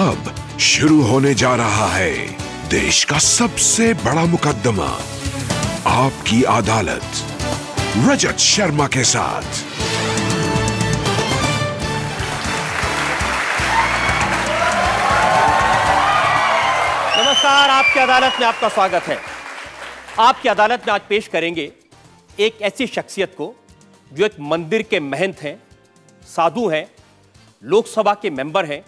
अब शुरू होने जा रहा है देश का सबसे बड़ा मुकदमा आपकी अदालत रजत शर्मा के साथ नमस्कार आपकी अदालत में आपका स्वागत है आपकी अदालत में आज पेश करेंगे एक ऐसी शख्सियत को जो एक मंदिर के महंत हैं साधु हैं लोकसभा के मेंबर हैं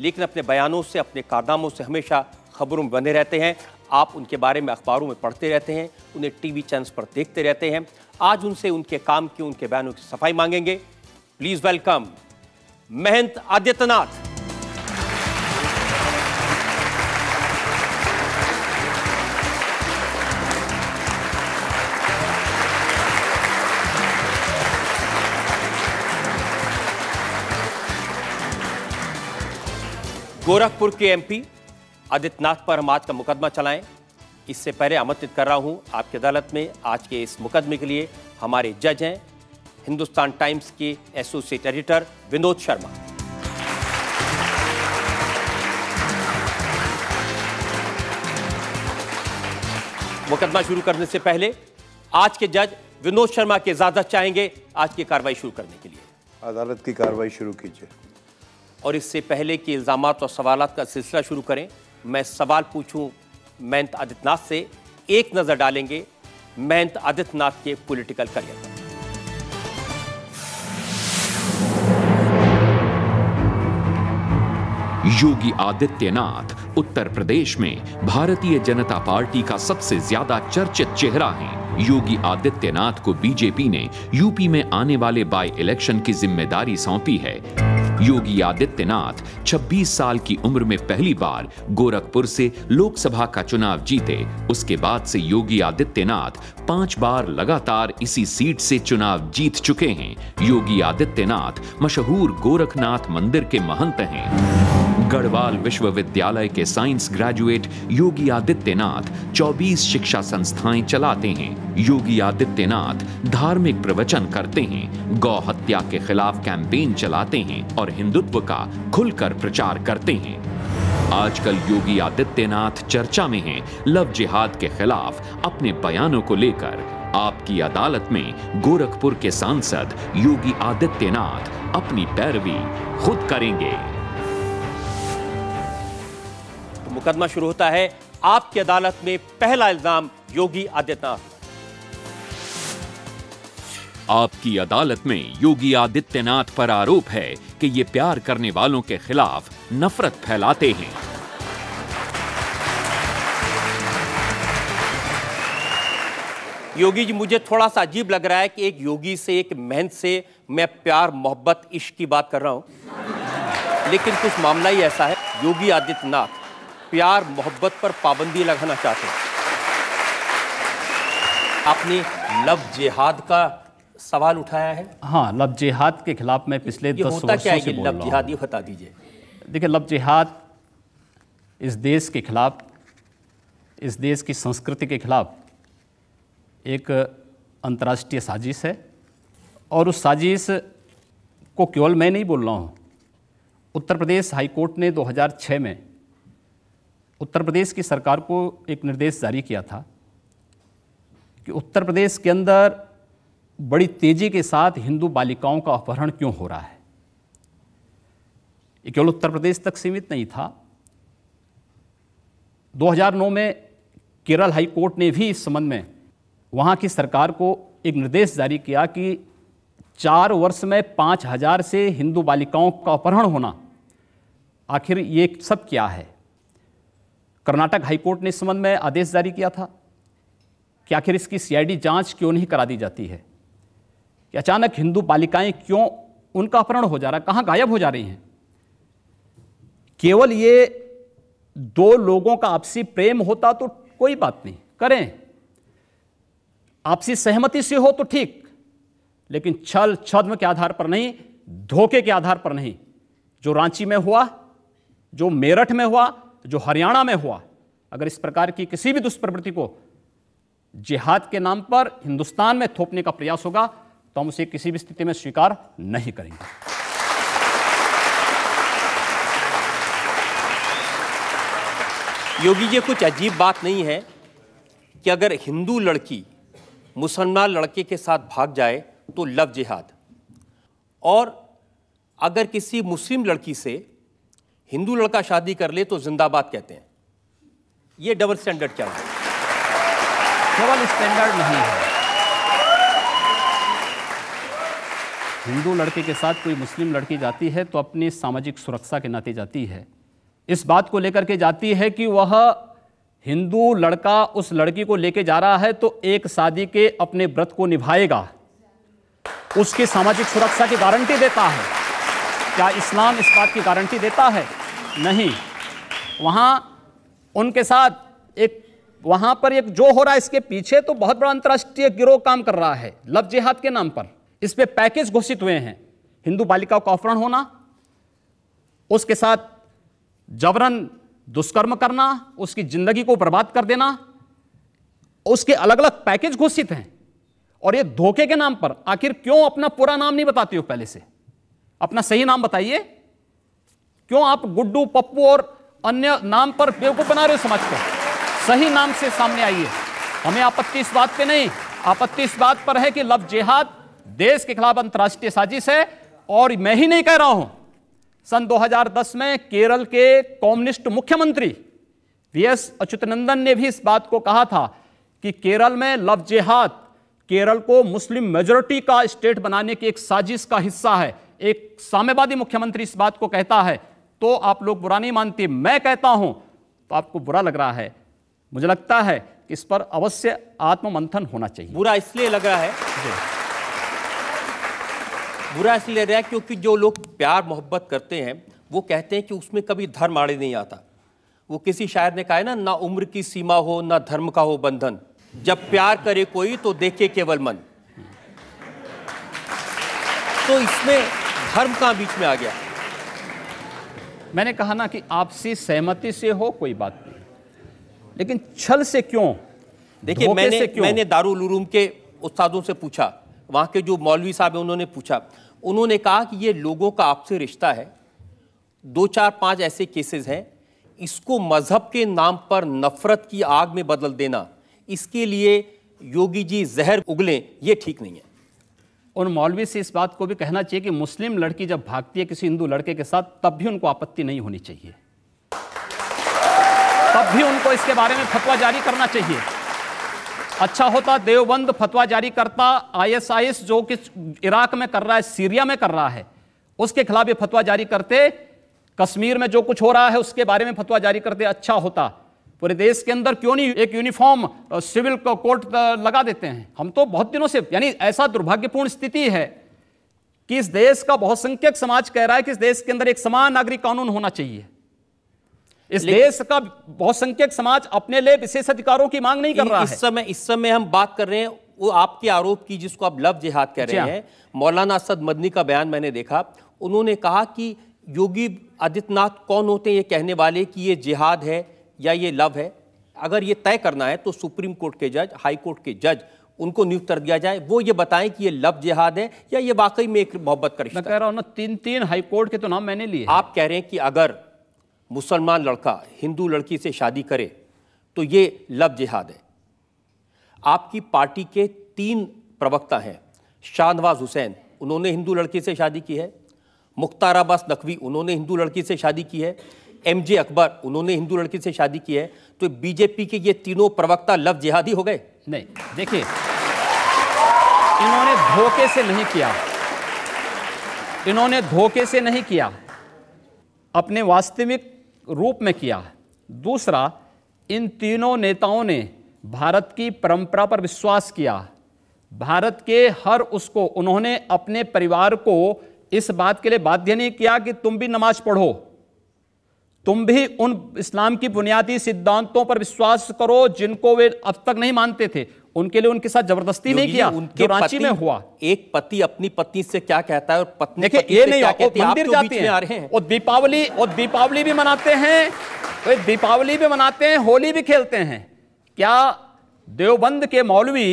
लेकिन अपने बयानों से अपने कारनामों से हमेशा खबरों में बने रहते हैं आप उनके बारे में अखबारों में पढ़ते रहते हैं उन्हें टीवी चैनल्स पर देखते रहते हैं आज उनसे उनके काम की उनके बयानों की सफाई मांगेंगे प्लीज़ वेलकम महंत आदित्यनाथ गोरखपुर के एमपी आदित्यनाथ पर हम आज का मुकदमा चलाएं इससे पहले आमंत्रित कर रहा हूं आपकी अदालत में आज के इस मुकदमे के लिए हमारे जज हैं हिंदुस्तान टाइम्स के एसोसिएट एडिटर विनोद शर्मा मुकदमा शुरू करने से पहले आज के जज विनोद शर्मा की इजाजत चाहेंगे आज की कार्रवाई शुरू करने के लिए अदालत की कार्रवाई शुरू कीजिए और इससे पहले कि इल्ज़ाम और सवाल का सिलसिला शुरू करें मैं सवाल पूछूं महंत आदित्यनाथ से एक नज़र डालेंगे महंत आदित्यनाथ के पॉलिटिकल करियर योगी आदित्यनाथ उत्तर प्रदेश में भारतीय जनता पार्टी का सबसे ज्यादा चर्चित चेहरा है योगी आदित्यनाथ को बीजेपी ने यूपी में आने वाले बाई इलेक्शन की जिम्मेदारी सौंपी है योगी आदित्यनाथ 26 साल की उम्र में पहली बार गोरखपुर से लोकसभा का चुनाव जीते उसके बाद से योगी आदित्यनाथ पांच बार लगातार इसी सीट से चुनाव जीत चुके हैं योगी आदित्यनाथ मशहूर गोरखनाथ मंदिर के महंत हैं गढ़वाल विश्वविद्यालय के साइंस ग्रेजुएट योगी आदित्यनाथ 24 शिक्षा संस्थाएं चलाते हैं योगी आदित्यनाथ धार्मिक प्रवचन करते हैं गौ हत्या के खिलाफ कैंपेन चलाते हैं और हिंदुत्व का खुलकर प्रचार करते हैं आजकल योगी आदित्यनाथ चर्चा में हैं लव जिहाद के खिलाफ अपने बयानों को लेकर आपकी अदालत में गोरखपुर के सांसद योगी आदित्यनाथ अपनी पैरवी खुद करेंगे मुकदमा शुरू होता है आपकी अदालत में पहला इल्जाम योगी आदित्यनाथ आपकी अदालत में योगी आदित्यनाथ पर आरोप है कि ये प्यार करने वालों के खिलाफ नफरत फैलाते हैं योगी जी मुझे थोड़ा सा अजीब लग रहा है कि एक योगी से एक मेहनत से मैं प्यार मोहब्बत इश्क की बात कर रहा हूं लेकिन कुछ मामला ही ऐसा है योगी आदित्यनाथ प्यार मोहब्बत पर पाबंदी लगाना चाहते हैं आपने लव जिहाद का सवाल उठाया है हाँ लव जिहाद के खिलाफ मैं पिछले दस होता क्या है लव जिहाद ये बता दीजिए देखिए लव जिहाद इस देश के खिलाफ इस देश की संस्कृति के खिलाफ एक अंतर्राष्ट्रीय साजिश है और उस साजिश को केवल मैं नहीं बोल रहा हूँ उत्तर प्रदेश हाईकोर्ट ने 2006 में उत्तर प्रदेश की सरकार को एक निर्देश जारी किया था कि उत्तर प्रदेश के अंदर बड़ी तेज़ी के साथ हिंदू बालिकाओं का अपहरण क्यों हो रहा है ये केवल उत्तर प्रदेश तक सीमित नहीं था 2009 में केरल हाई कोर्ट ने भी इस संबंध में वहाँ की सरकार को एक निर्देश जारी किया कि चार वर्ष में पाँच हज़ार से हिंदू बालिकाओं का अपहरण होना आखिर ये सब क्या है कर्नाटक हाईकोर्ट ने इस संबंध में आदेश जारी किया था कि आखिर इसकी सीआईडी जांच क्यों नहीं करा दी जाती है कि अचानक हिंदू बालिकाएं क्यों उनका अपहरण हो जा रहा है कहां गायब हो जा रही हैं केवल ये दो लोगों का आपसी प्रेम होता तो कोई बात नहीं करें आपसी सहमति से हो तो ठीक लेकिन छल छद्म के आधार पर नहीं धोखे के आधार पर नहीं जो रांची में हुआ जो मेरठ में हुआ जो हरियाणा में हुआ अगर इस प्रकार की किसी भी दुष्प्रवृत्ति को जिहाद के नाम पर हिंदुस्तान में थोपने का प्रयास होगा तो हम उसे किसी भी स्थिति में स्वीकार नहीं करेंगे योगी जी कुछ अजीब बात नहीं है कि अगर हिंदू लड़की मुसलमान लड़के के साथ भाग जाए तो लव जिहाद और अगर किसी मुस्लिम लड़की से हिंदू लड़का शादी कर ले तो जिंदाबाद कहते हैं ये डबल स्टैंडर्ड क्या है डबल स्टैंडर्ड नहीं है हिंदू लड़के के साथ कोई मुस्लिम लड़की जाती है तो अपनी सामाजिक सुरक्षा के नाते जाती है इस बात को लेकर के जाती है कि वह हिंदू लड़का उस लड़की को लेके जा रहा है तो एक शादी के अपने व्रत को निभाएगा उसकी सामाजिक सुरक्षा की गारंटी देता है क्या इस्लाम इस बात की गारंटी देता है नहीं वहाँ उनके साथ एक वहाँ पर एक जो हो रहा है इसके पीछे तो बहुत बड़ा अंतर्राष्ट्रीय गिरोह काम कर रहा है लव जिहाद के नाम पर इस पर पैकेज घोषित हुए हैं हिंदू बालिकाओं का अपहरण होना उसके साथ जबरन दुष्कर्म करना उसकी जिंदगी को बर्बाद कर देना उसके अलग अलग पैकेज घोषित हैं और ये धोखे के नाम पर आखिर क्यों अपना पूरा नाम नहीं बताती हो पहले से अपना सही नाम बताइए क्यों आप गुड्डू पप्पू और अन्य नाम पर बेवकूफ बना रहे हो समाज को सही नाम से सामने आइए हमें आपत्ति इस बात पे नहीं आपत्ति इस बात पर है कि लव जेहाद देश के खिलाफ अंतर्राष्ट्रीय साजिश है और मैं ही नहीं कह रहा हूं सन 2010 में केरल के कम्युनिस्ट मुख्यमंत्री वी एस अच्युतनंदन ने भी इस बात को कहा था कि केरल में लव जेहाद केरल को मुस्लिम मेजोरिटी का स्टेट बनाने की एक साजिश का हिस्सा है एक साम्यवादी मुख्यमंत्री इस बात को कहता है तो आप लोग बुरा नहीं मानते मैं कहता हूं तो आपको बुरा लग रहा है मुझे लगता है कि इस पर अवश्य आत्ममंथन होना चाहिए बुरा इसलिए लग रहा है बुरा इसलिए लग रहा है क्योंकि जो लोग प्यार मोहब्बत करते हैं वो कहते हैं कि उसमें कभी धर्म आड़े नहीं आता वो किसी शायर ने कहा है ना ना उम्र की सीमा हो ना धर्म का हो बंधन जब प्यार करे कोई तो देखे केवल मन तो इसमें धर्म कहां बीच में आ गया मैंने कहा ना कि आपसी सहमति से हो कोई बात नहीं लेकिन छल से क्यों देखिए मैंने क्यों? मैंने दारुल उलूम के उस्तादों से पूछा वहां के जो मौलवी साहब हैं उन्होंने पूछा उन्होंने कहा कि ये लोगों का आपसे रिश्ता है दो चार पांच ऐसे केसेस हैं इसको मज़हब के नाम पर नफ़रत की आग में बदल देना इसके लिए योगी जी जहर उगलें ये ठीक नहीं है और मौलवी से इस बात को भी कहना चाहिए कि मुस्लिम लड़की जब भागती है किसी हिंदू लड़के के साथ तब भी उनको आपत्ति नहीं होनी चाहिए तब भी उनको इसके बारे में फतवा जारी करना चाहिए अच्छा होता देवबंद फतवा जारी करता आईएसआईएस जो कि इराक में कर रहा है सीरिया में कर रहा है उसके खिलाफ ये फतवा जारी करते कश्मीर में जो कुछ हो रहा है उसके बारे में फतवा जारी करते अच्छा होता पूरे देश के अंदर क्यों नहीं एक यूनिफॉर्म सिविल को कोर्ट लगा देते हैं हम तो बहुत दिनों से यानी ऐसा दुर्भाग्यपूर्ण स्थिति है कि इस देश का बहुसंख्यक समाज कह रहा है कि इस देश के अंदर एक समान नागरिक कानून होना चाहिए इस देश का बहुसंख्यक समाज अपने लिए विशेष अधिकारों की मांग नहीं कर रहा इस है समय इस समय हम बात कर रहे हैं वो आपके आरोप की जिसको आप लव जिहाद कह रहे हाँ। हैं मौलाना असद मदनी का बयान मैंने देखा उन्होंने कहा कि योगी आदित्यनाथ कौन होते हैं ये कहने वाले कि ये जिहाद है या ये लव है अगर ये तय करना है तो सुप्रीम कोर्ट के जज हाई कोर्ट के जज उनको नियुक्त कर दिया जाए वो ये बताएं कि ये लव जिहाद है या ये वाकई में एक मोहब्बत कर रिश्ता मैं कह रहा हूं ना तीन तीन हाई कोर्ट के तो नाम मैंने लिए आप कह रहे हैं कि अगर मुसलमान लड़का हिंदू लड़की से शादी करे तो ये लव जिहाद है आपकी पार्टी के तीन प्रवक्ता हैं शाहनवाज हुसैन उन्होंने हिंदू लड़की से शादी की है मुख्तार अब्बास नकवी उन्होंने हिंदू लड़की से शादी की है एम जे अकबर उन्होंने हिंदू लड़की से शादी की है तो बीजेपी के ये तीनों प्रवक्ता लव जिहादी हो गए नहीं देखिए इन्होंने धोखे से नहीं किया इन्होंने धोखे से नहीं किया अपने वास्तविक रूप में किया दूसरा इन तीनों नेताओं ने भारत की परंपरा पर विश्वास किया भारत के हर उसको उन्होंने अपने परिवार को इस बात के लिए बाध्य नहीं किया कि तुम भी नमाज पढ़ो तुम भी उन इस्लाम की बुनियादी सिद्धांतों पर विश्वास करो जिनको वे अब तक नहीं मानते थे उनके लिए उनके साथ जबरदस्ती नहीं किया उनके रांची में हुआ एक पति अपनी पत्नी से क्या कहता है और पत्नी देखिए ये नहीं क्या मंदिर तो जाते हैं, हैं। और दीपावली और दीपावली भी मनाते हैं तो दीपावली भी मनाते हैं होली भी खेलते हैं क्या देवबंद के मौलवी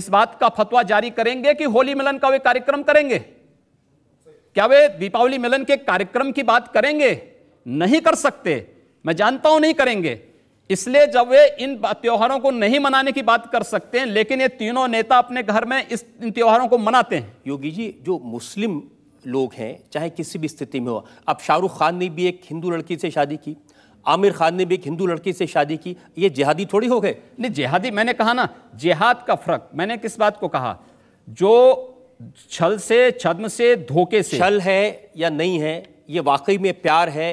इस बात का फतवा जारी करेंगे कि होली मिलन का वे कार्यक्रम करेंगे क्या वे दीपावली मिलन के कार्यक्रम की बात करेंगे नहीं कर सकते मैं जानता हूं नहीं करेंगे इसलिए जब वे इन त्योहारों को नहीं मनाने की बात कर सकते हैं लेकिन ये तीनों नेता अपने घर में इस इन त्योहारों को मनाते हैं योगी जी जो मुस्लिम लोग हैं चाहे किसी भी स्थिति में हो अब शाहरुख खान ने भी एक हिंदू लड़की से शादी की आमिर खान ने भी एक हिंदू लड़की से शादी की ये जिहादी थोड़ी हो गए नहीं जिहादी मैंने कहा ना जिहाद का फर्क मैंने किस बात को कहा जो छल से छद्म से धोखे से छल है या नहीं है ये वाकई में प्यार है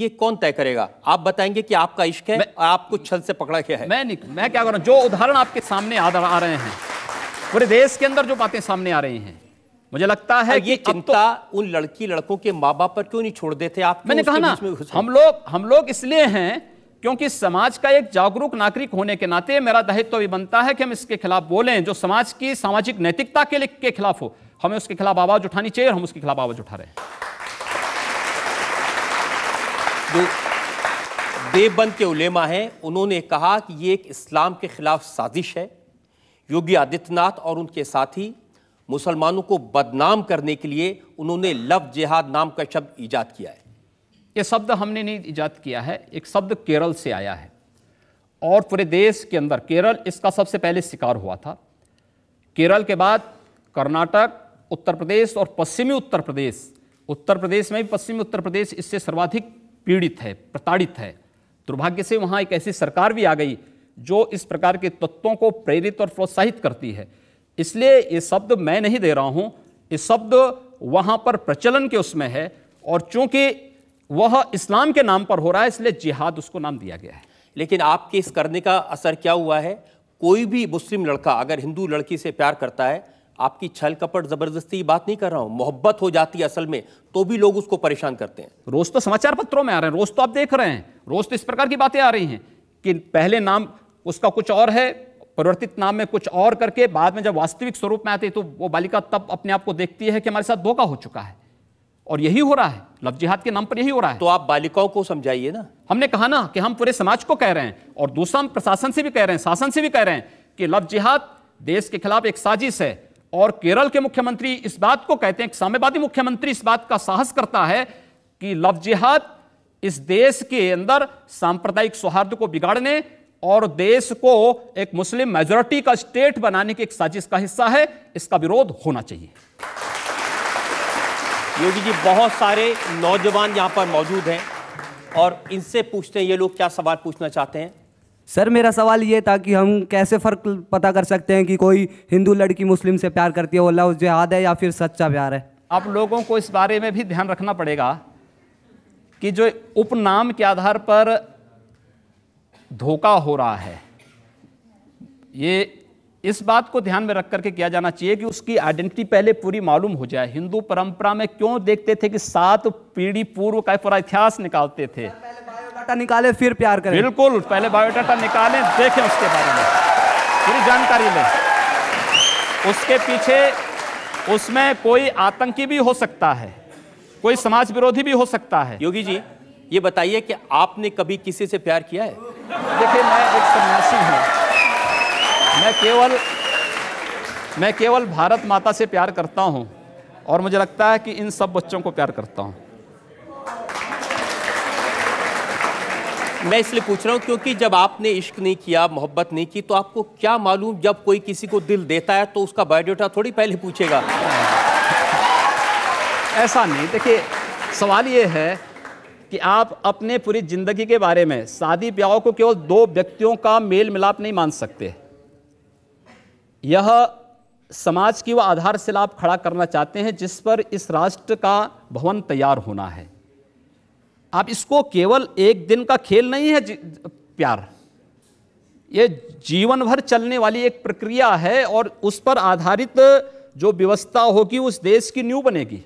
ये कौन तय करेगा आप बताएंगे कि आपका इश्क है और आपको छल से पकड़ा गया है मैं नहीं मैं क्या कर रहा हूं जो उदाहरण आपके सामने आ रहे हैं पूरे देश के अंदर जो बातें सामने आ रही हैं मुझे लगता है ये तो- चिंता तो, उन लड़की लड़कों के माँ बाप पर क्यों नहीं छोड़ देते आप मैंने कहा ना हम लोग हम लोग इसलिए हैं क्योंकि समाज का एक जागरूक नागरिक होने के नाते मेरा दायित्व तो भी बनता है कि हम इसके खिलाफ बोलें जो समाज की सामाजिक नैतिकता के लिए के खिलाफ हो हमें उसके खिलाफ आवाज उठानी चाहिए और हम उसके खिलाफ आवाज उठा रहे हैं जो देवबंद के उलेमा हैं उन्होंने कहा कि ये एक इस्लाम के ख़िलाफ़ साजिश है योगी आदित्यनाथ और उनके साथी मुसलमानों को बदनाम करने के लिए उन्होंने लव जिहाद नाम का शब्द ईजाद किया है ये शब्द हमने नहीं ईजाद किया है एक शब्द केरल से आया है और पूरे देश के अंदर केरल इसका सबसे पहले शिकार हुआ था केरल के बाद कर्नाटक उत्तर प्रदेश और पश्चिमी उत्तर प्रदेश उत्तर प्रदेश में भी पश्चिमी उत्तर प्रदेश इससे सर्वाधिक पीड़ित है प्रताड़ित है दुर्भाग्य से वहाँ एक ऐसी सरकार भी आ गई जो इस प्रकार के तत्वों को प्रेरित और प्रोत्साहित करती है इसलिए ये शब्द मैं नहीं दे रहा हूँ ये शब्द वहाँ पर प्रचलन के उसमें है और चूंकि वह इस्लाम के नाम पर हो रहा है इसलिए जिहाद उसको नाम दिया गया है लेकिन आपके इस करने का असर क्या हुआ है कोई भी मुस्लिम लड़का अगर हिंदू लड़की से प्यार करता है आपकी छल कपट जबरदस्ती बात नहीं कर रहा हूं मोहब्बत हो जाती है असल में तो भी लोग उसको परेशान करते हैं रोज तो समाचार पत्रों में आ रहे हैं रोज तो आप देख रहे हैं रोज तो इस प्रकार की बातें आ रही हैं कि पहले नाम उसका कुछ और है परिवर्तित नाम में कुछ और करके बाद में जब वास्तविक स्वरूप में आती है तो वो बालिका तब अपने आप को देखती है कि हमारे साथ धोखा हो चुका है और यही हो रहा है लव जिहाद के नाम पर यही हो रहा है तो आप बालिकाओं को समझाइए ना हमने कहा ना कि हम पूरे समाज को कह रहे हैं और दूसरा हम प्रशासन से भी कह रहे हैं शासन से भी कह रहे हैं कि लव जिहाद देश के खिलाफ एक साजिश है और केरल के मुख्यमंत्री इस बात को कहते हैं कि साम्यवादी मुख्यमंत्री इस बात का साहस करता है कि लव जिहाद इस देश के अंदर सांप्रदायिक सौहार्द को बिगाड़ने और देश को एक मुस्लिम मेजोरिटी का स्टेट बनाने की एक साजिश का हिस्सा है इसका विरोध होना चाहिए योगी जी बहुत सारे नौजवान यहां पर मौजूद हैं और इनसे पूछते हैं ये लोग क्या सवाल पूछना चाहते हैं सर मेरा सवाल ये था कि हम कैसे फ़र्क पता कर सकते हैं कि कोई हिंदू लड़की मुस्लिम से प्यार करती है वो लव जहाद है या फिर सच्चा प्यार है आप लोगों को इस बारे में भी ध्यान रखना पड़ेगा कि जो उपनाम के आधार पर धोखा हो रहा है ये इस बात को ध्यान में रख करके किया जाना चाहिए कि उसकी आइडेंटिटी पहले पूरी मालूम हो जाए हिंदू परंपरा में क्यों देखते थे कि सात पीढ़ी पूर्व का पूरा इतिहास निकालते थे बायोडाटा निकाले फिर प्यार करें बिल्कुल पहले बायोडाटा निकालें देखें उसके बारे में पूरी जानकारी लें उसके पीछे उसमें कोई आतंकी भी हो सकता है कोई समाज विरोधी भी हो सकता है योगी जी ये बताइए कि आपने कभी किसी से प्यार किया है देखिए मैं एक सन्यासी हूँ मैं केवल मैं केवल भारत माता से प्यार करता हूँ और मुझे लगता है कि इन सब बच्चों को प्यार करता हूँ मैं इसलिए पूछ रहा हूँ क्योंकि जब आपने इश्क नहीं किया मोहब्बत नहीं की तो आपको क्या मालूम जब कोई किसी को दिल देता है तो उसका बायोडाटा थोड़ी पहले पूछेगा ऐसा नहीं देखिए सवाल ये है कि आप अपने पूरी ज़िंदगी के बारे में शादी ब्याह को केवल दो व्यक्तियों का मेल मिलाप नहीं मान सकते यह समाज की वह आधारशिला आप खड़ा करना चाहते हैं जिस पर इस राष्ट्र का भवन तैयार होना है आप इसको केवल एक दिन का खेल नहीं है प्यार ये जीवन भर चलने वाली एक प्रक्रिया है और उस पर आधारित जो व्यवस्था होगी उस देश की न्यू बनेगी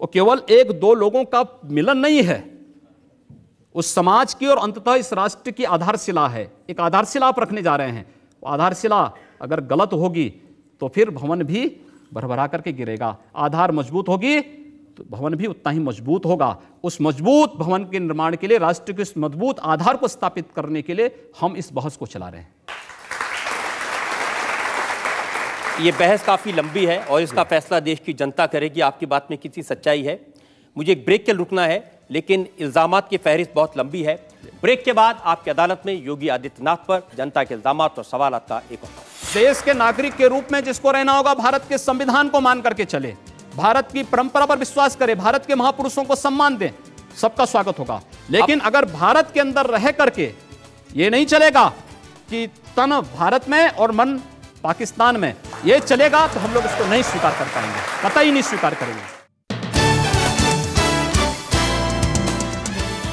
वो केवल एक दो लोगों का मिलन नहीं है उस समाज की और अंततः इस राष्ट्र की आधारशिला है एक आधारशिला आप रखने जा रहे हैं आधारशिला अगर गलत होगी तो फिर भवन भी भरभरा करके गिरेगा आधार मजबूत होगी भवन भी उतना ही मजबूत होगा उस मजबूत भवन के निर्माण के लिए राष्ट्र के उस मजबूत आधार को स्थापित करने के लिए हम इस बहस को चला रहे हैं ये बहस काफ़ी लंबी है और इसका फैसला देश की जनता करेगी आपकी बात में कितनी सच्चाई है मुझे एक ब्रेक के रुकना है लेकिन इल्ज़ाम की फहरिस्त बहुत लंबी है ब्रेक के बाद आपकी अदालत में योगी आदित्यनाथ पर जनता के इल्जाम और सवाल का एक देश के नागरिक के रूप में जिसको रहना होगा भारत के संविधान को मान करके चले भारत की परंपरा पर विश्वास करें भारत के महापुरुषों को सम्मान दें सबका स्वागत होगा लेकिन अगर भारत के अंदर रह करके ये नहीं चलेगा कि तन भारत में और मन पाकिस्तान में ये चलेगा तो हम लोग इसको नहीं स्वीकार कर पाएंगे पता ही नहीं स्वीकार करेंगे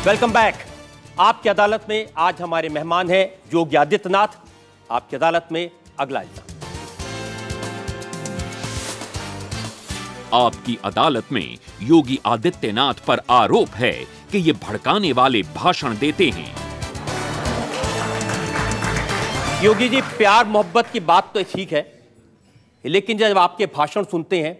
वेलकम बैक आपकी अदालत में आज हमारे मेहमान हैं योगी आदित्यनाथ आपकी अदालत में अगला इल्जाम आपकी अदालत में योगी आदित्यनाथ पर आरोप है कि ये भड़काने वाले भाषण देते हैं योगी जी प्यार मोहब्बत की बात तो ठीक है लेकिन जब आपके भाषण सुनते हैं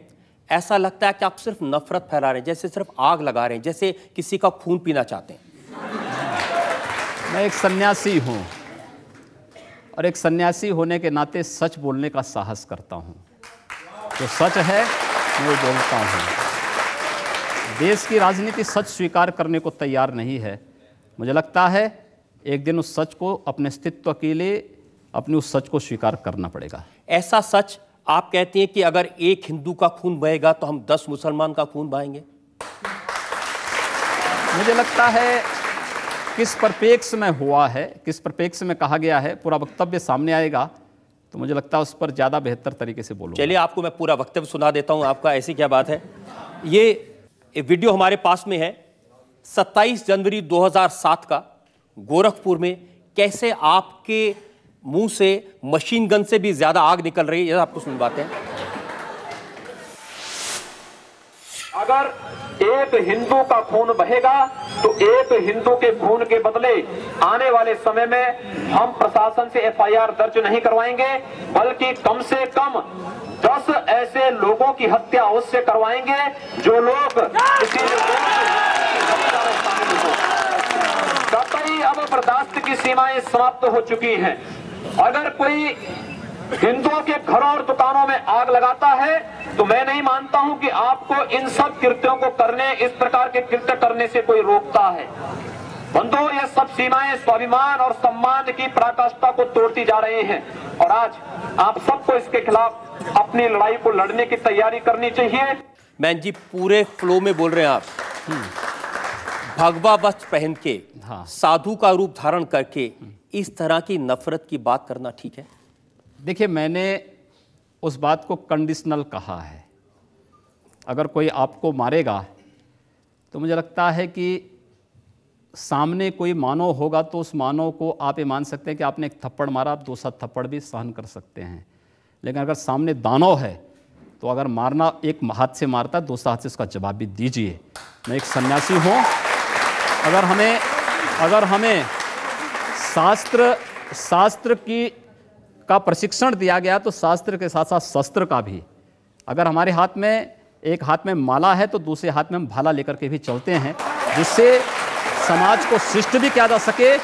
ऐसा लगता है कि आप सिर्फ नफरत फैला रहे हैं जैसे सिर्फ आग लगा रहे हैं जैसे किसी का खून पीना चाहते हैं मैं एक सन्यासी हूं और एक सन्यासी होने के नाते सच बोलने का साहस करता हूं जो सच है मैं बोलता हूँ देश की राजनीति सच स्वीकार करने को तैयार नहीं है मुझे लगता है एक दिन उस सच को अपने अस्तित्व के लिए अपने उस सच को स्वीकार करना पड़ेगा ऐसा सच आप कहते हैं कि अगर एक हिंदू का खून बहेगा तो हम दस मुसलमान का खून बहेंगे मुझे लगता है किस परिप्रेक्ष्य में हुआ है किस परिप्रेक्ष्य में कहा गया है पूरा वक्तव्य सामने आएगा तो मुझे लगता है उस पर ज़्यादा बेहतर तरीके से बोलो चलिए आपको मैं पूरा वक्तव्य सुना देता हूँ आपका ऐसी क्या बात है ये वीडियो हमारे पास में है 27 जनवरी 2007 का गोरखपुर में कैसे आपके मुंह से मशीन गन से भी ज़्यादा आग निकल रही है आपको सुनवाते हैं अगर एक हिंदू का खून बहेगा तो एक हिंदू के खून के बदले आने वाले समय में हम प्रशासन से एफआईआर दर्ज नहीं करवाएंगे बल्कि कम से कम दस ऐसे लोगों की हत्या उससे करवाएंगे जो लोग इसी कतई अब बर्दाश्त की सीमाएं समाप्त हो चुकी हैं अगर कोई हिंदुओं के घरों और दुकानों में आग लगाता है तो मैं नहीं मानता हूं कि आपको इन सब कृत्यों को करने इस प्रकार के कृत्य करने से कोई रोकता है बंधु ये सब सीमाएं स्वाभिमान और सम्मान की पराकाष्ठा को तोड़ती जा रहे हैं और आज आप सबको इसके खिलाफ अपनी लड़ाई को लड़ने की तैयारी करनी चाहिए मैन जी पूरे फ्लो में बोल रहे हैं आप हम्म। भगवा वस्त्र पहन के हाँ। साधु का रूप धारण करके इस तरह की नफरत की बात करना ठीक है देखिए मैंने उस बात को कंडीशनल कहा है अगर कोई आपको मारेगा तो मुझे लगता है कि सामने कोई मानव होगा तो उस मानव को आप ये मान सकते हैं कि आपने एक थप्पड़ मारा आप दूसरा थप्पड़ भी सहन कर सकते हैं लेकिन अगर सामने दानव है तो अगर मारना एक हाथ से मारता है दूसरा हाथ से उसका जवाब भी दीजिए मैं एक सन्यासी हूँ अगर हमें अगर हमें शास्त्र शास्त्र की का प्रशिक्षण दिया गया तो शास्त्र के साथ साथ शस्त्र का भी अगर हमारे हाथ में एक हाथ में माला है तो दूसरे हाथ में हम भाला लेकर के भी चलते हैं जिससे समाज को शिष्ट भी किया जा सके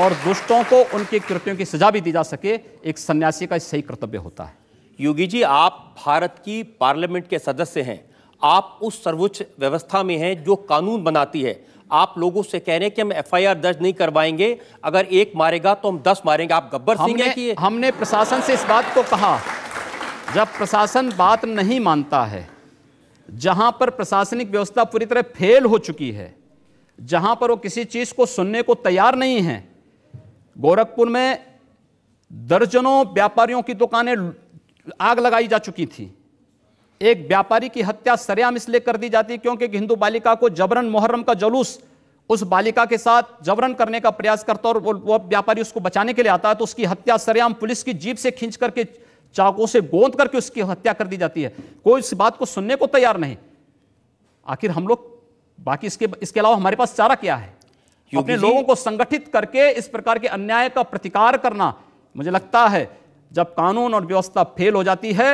और दुष्टों को उनकी कृत्यों की सजा भी दी जा सके एक सन्यासी का सही कर्तव्य होता है योगी जी आप भारत की पार्लियामेंट के सदस्य हैं आप उस सर्वोच्च व्यवस्था में हैं जो कानून बनाती है आप लोगों से कह रहे हैं कि हम एफआईआर दर्ज नहीं करवाएंगे अगर एक मारेगा तो हम दस मारेंगे आप गब्बर सिंह है कि हमने प्रशासन से इस बात को कहा जब प्रशासन बात नहीं मानता है जहां पर प्रशासनिक व्यवस्था पूरी तरह फेल हो चुकी है जहां पर वो किसी चीज को सुनने को तैयार नहीं है गोरखपुर में दर्जनों व्यापारियों की दुकानें आग लगाई जा चुकी थी एक व्यापारी की हत्या सरेआम इसलिए कर दी जाती है क्योंकि हिंदू बालिका को जबरन मुहर्रम का जुलूस उस बालिका के साथ जबरन करने का प्रयास करता और वो, वो व्यापारी उसको बचाने के लिए आता है तो उसकी हत्या सरेआम पुलिस की जीप से खींच करके चाकू से गोंद करके उसकी हत्या कर दी जाती है कोई इस बात को सुनने को तैयार नहीं आखिर हम लोग बाकी इसके इसके अलावा हमारे पास चारा क्या है अपने लोगों को संगठित करके इस प्रकार के अन्याय का प्रतिकार करना मुझे लगता है जब कानून और व्यवस्था फेल हो जाती है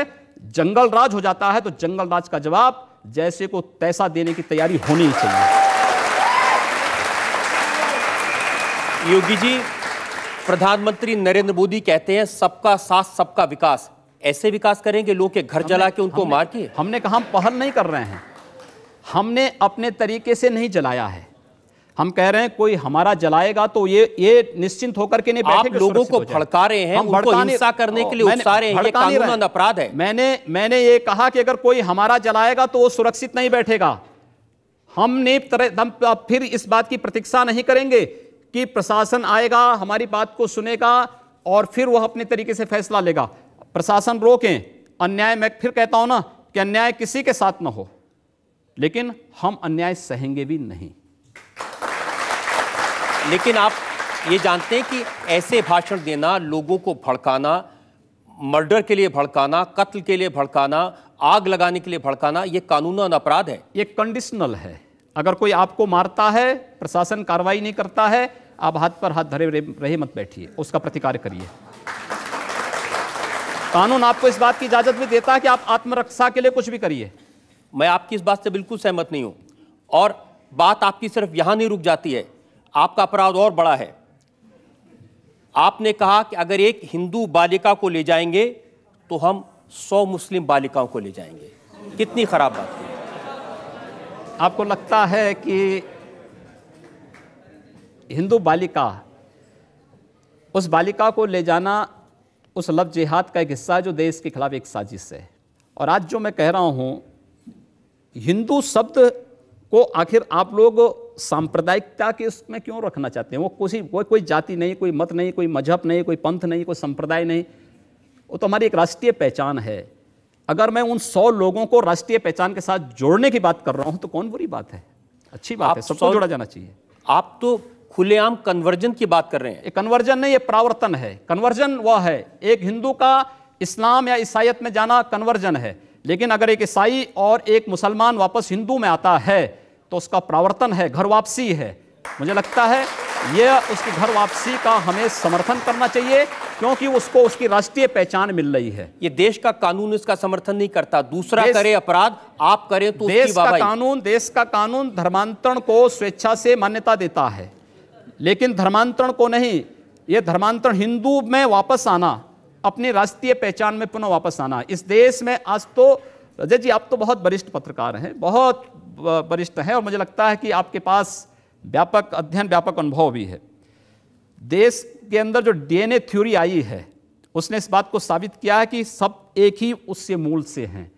जंगल राज हो जाता है तो जंगल राज का जवाब जैसे को तैसा देने की तैयारी होनी चाहिए योगी जी प्रधानमंत्री नरेंद्र मोदी कहते हैं सबका साथ सबका विकास ऐसे विकास करेंगे लोग के घर जला के उनको मार के हमने कहा हम पहल नहीं कर रहे हैं हमने अपने तरीके से नहीं जलाया है हम कह रहे हैं कोई हमारा जलाएगा तो ये ये निश्चिंत होकर के नहीं आप लोगों को भड़का रहे हैं उनको हिंसा करने के लिए उकसा रहे हैं ये कानूनन अपराध है मैंने मैंने ये कहा कि अगर कोई हमारा जलाएगा तो वो सुरक्षित नहीं बैठेगा हमने हम फिर इस बात की प्रतीक्षा नहीं करेंगे कि प्रशासन आएगा हमारी बात को सुनेगा और फिर वह अपने तरीके से फैसला लेगा प्रशासन रोकें अन्याय मैं फिर कहता हूं ना कि अन्याय किसी के साथ ना हो लेकिन हम अन्याय सहेंगे भी नहीं लेकिन आप ये जानते हैं कि ऐसे भाषण देना लोगों को भड़काना मर्डर के लिए भड़काना कत्ल के लिए भड़काना आग लगाने के लिए भड़काना ये कानूनन अपराध है ये कंडीशनल है अगर कोई आपको मारता है प्रशासन कार्रवाई नहीं करता है आप हाथ पर हाथ धरे रहे मत बैठिए उसका प्रतिकार करिए कानून आपको इस बात की इजाजत भी देता है कि आप आत्मरक्षा के लिए कुछ भी करिए मैं आपकी इस बात से बिल्कुल सहमत नहीं हूं और बात आपकी सिर्फ यहाँ नहीं रुक जाती है आपका अपराध और बड़ा है आपने कहा कि अगर एक हिंदू बालिका को ले जाएंगे तो हम सौ मुस्लिम बालिकाओं को ले जाएंगे कितनी खराब बात है आपको लगता है कि हिंदू बालिका उस बालिका को ले जाना उस लफ जिहाद का एक हिस्सा है जो देश के खिलाफ एक साजिश है और आज जो मैं कह रहा हूं हिंदू शब्द को आखिर आप लोग सांप्रदायिकता के उसमें क्यों रखना चाहते हैं वो कोई वो कोई जाति नहीं कोई मत नहीं कोई मजहब नहीं कोई पंथ नहीं कोई संप्रदाय नहीं वो तो हमारी एक राष्ट्रीय पहचान है अगर मैं उन सौ लोगों को राष्ट्रीय पहचान के साथ जोड़ने की बात कर रहा हूँ तो कौन बुरी बात है अच्छी बात है सबको जोड़ा जाना चाहिए आप तो खुलेआम कन्वर्जन की बात कर रहे हैं ये कन्वर्जन नहीं ये प्रावर्तन है कन्वर्जन वह है एक हिंदू का इस्लाम या ईसाइत में जाना कन्वर्जन है लेकिन अगर एक ईसाई और एक मुसलमान वापस हिंदू में आता है तो उसका प्रावर्तन है घर वापसी है मुझे लगता है यह उसकी घर वापसी का हमें समर्थन करना चाहिए क्योंकि उसको उसकी राष्ट्रीय पहचान मिल रही है ये देश का कानून इसका समर्थन नहीं करता दूसरा करे अपराध आप करें तो देश का कानून देश का कानून धर्मांतरण को स्वेच्छा से मान्यता देता है लेकिन धर्मांतरण को नहीं ये धर्मांतरण हिंदू में वापस आना अपनी राष्ट्रीय पहचान में पुनः वापस आना इस देश में आज तो रजत जी आप तो बहुत वरिष्ठ पत्रकार हैं बहुत वरिष्ठ हैं और मुझे लगता है कि आपके पास व्यापक अध्ययन व्यापक अनुभव भी है देश के अंदर जो डीएनए थ्योरी आई है उसने इस बात को साबित किया है कि सब एक ही उससे मूल से हैं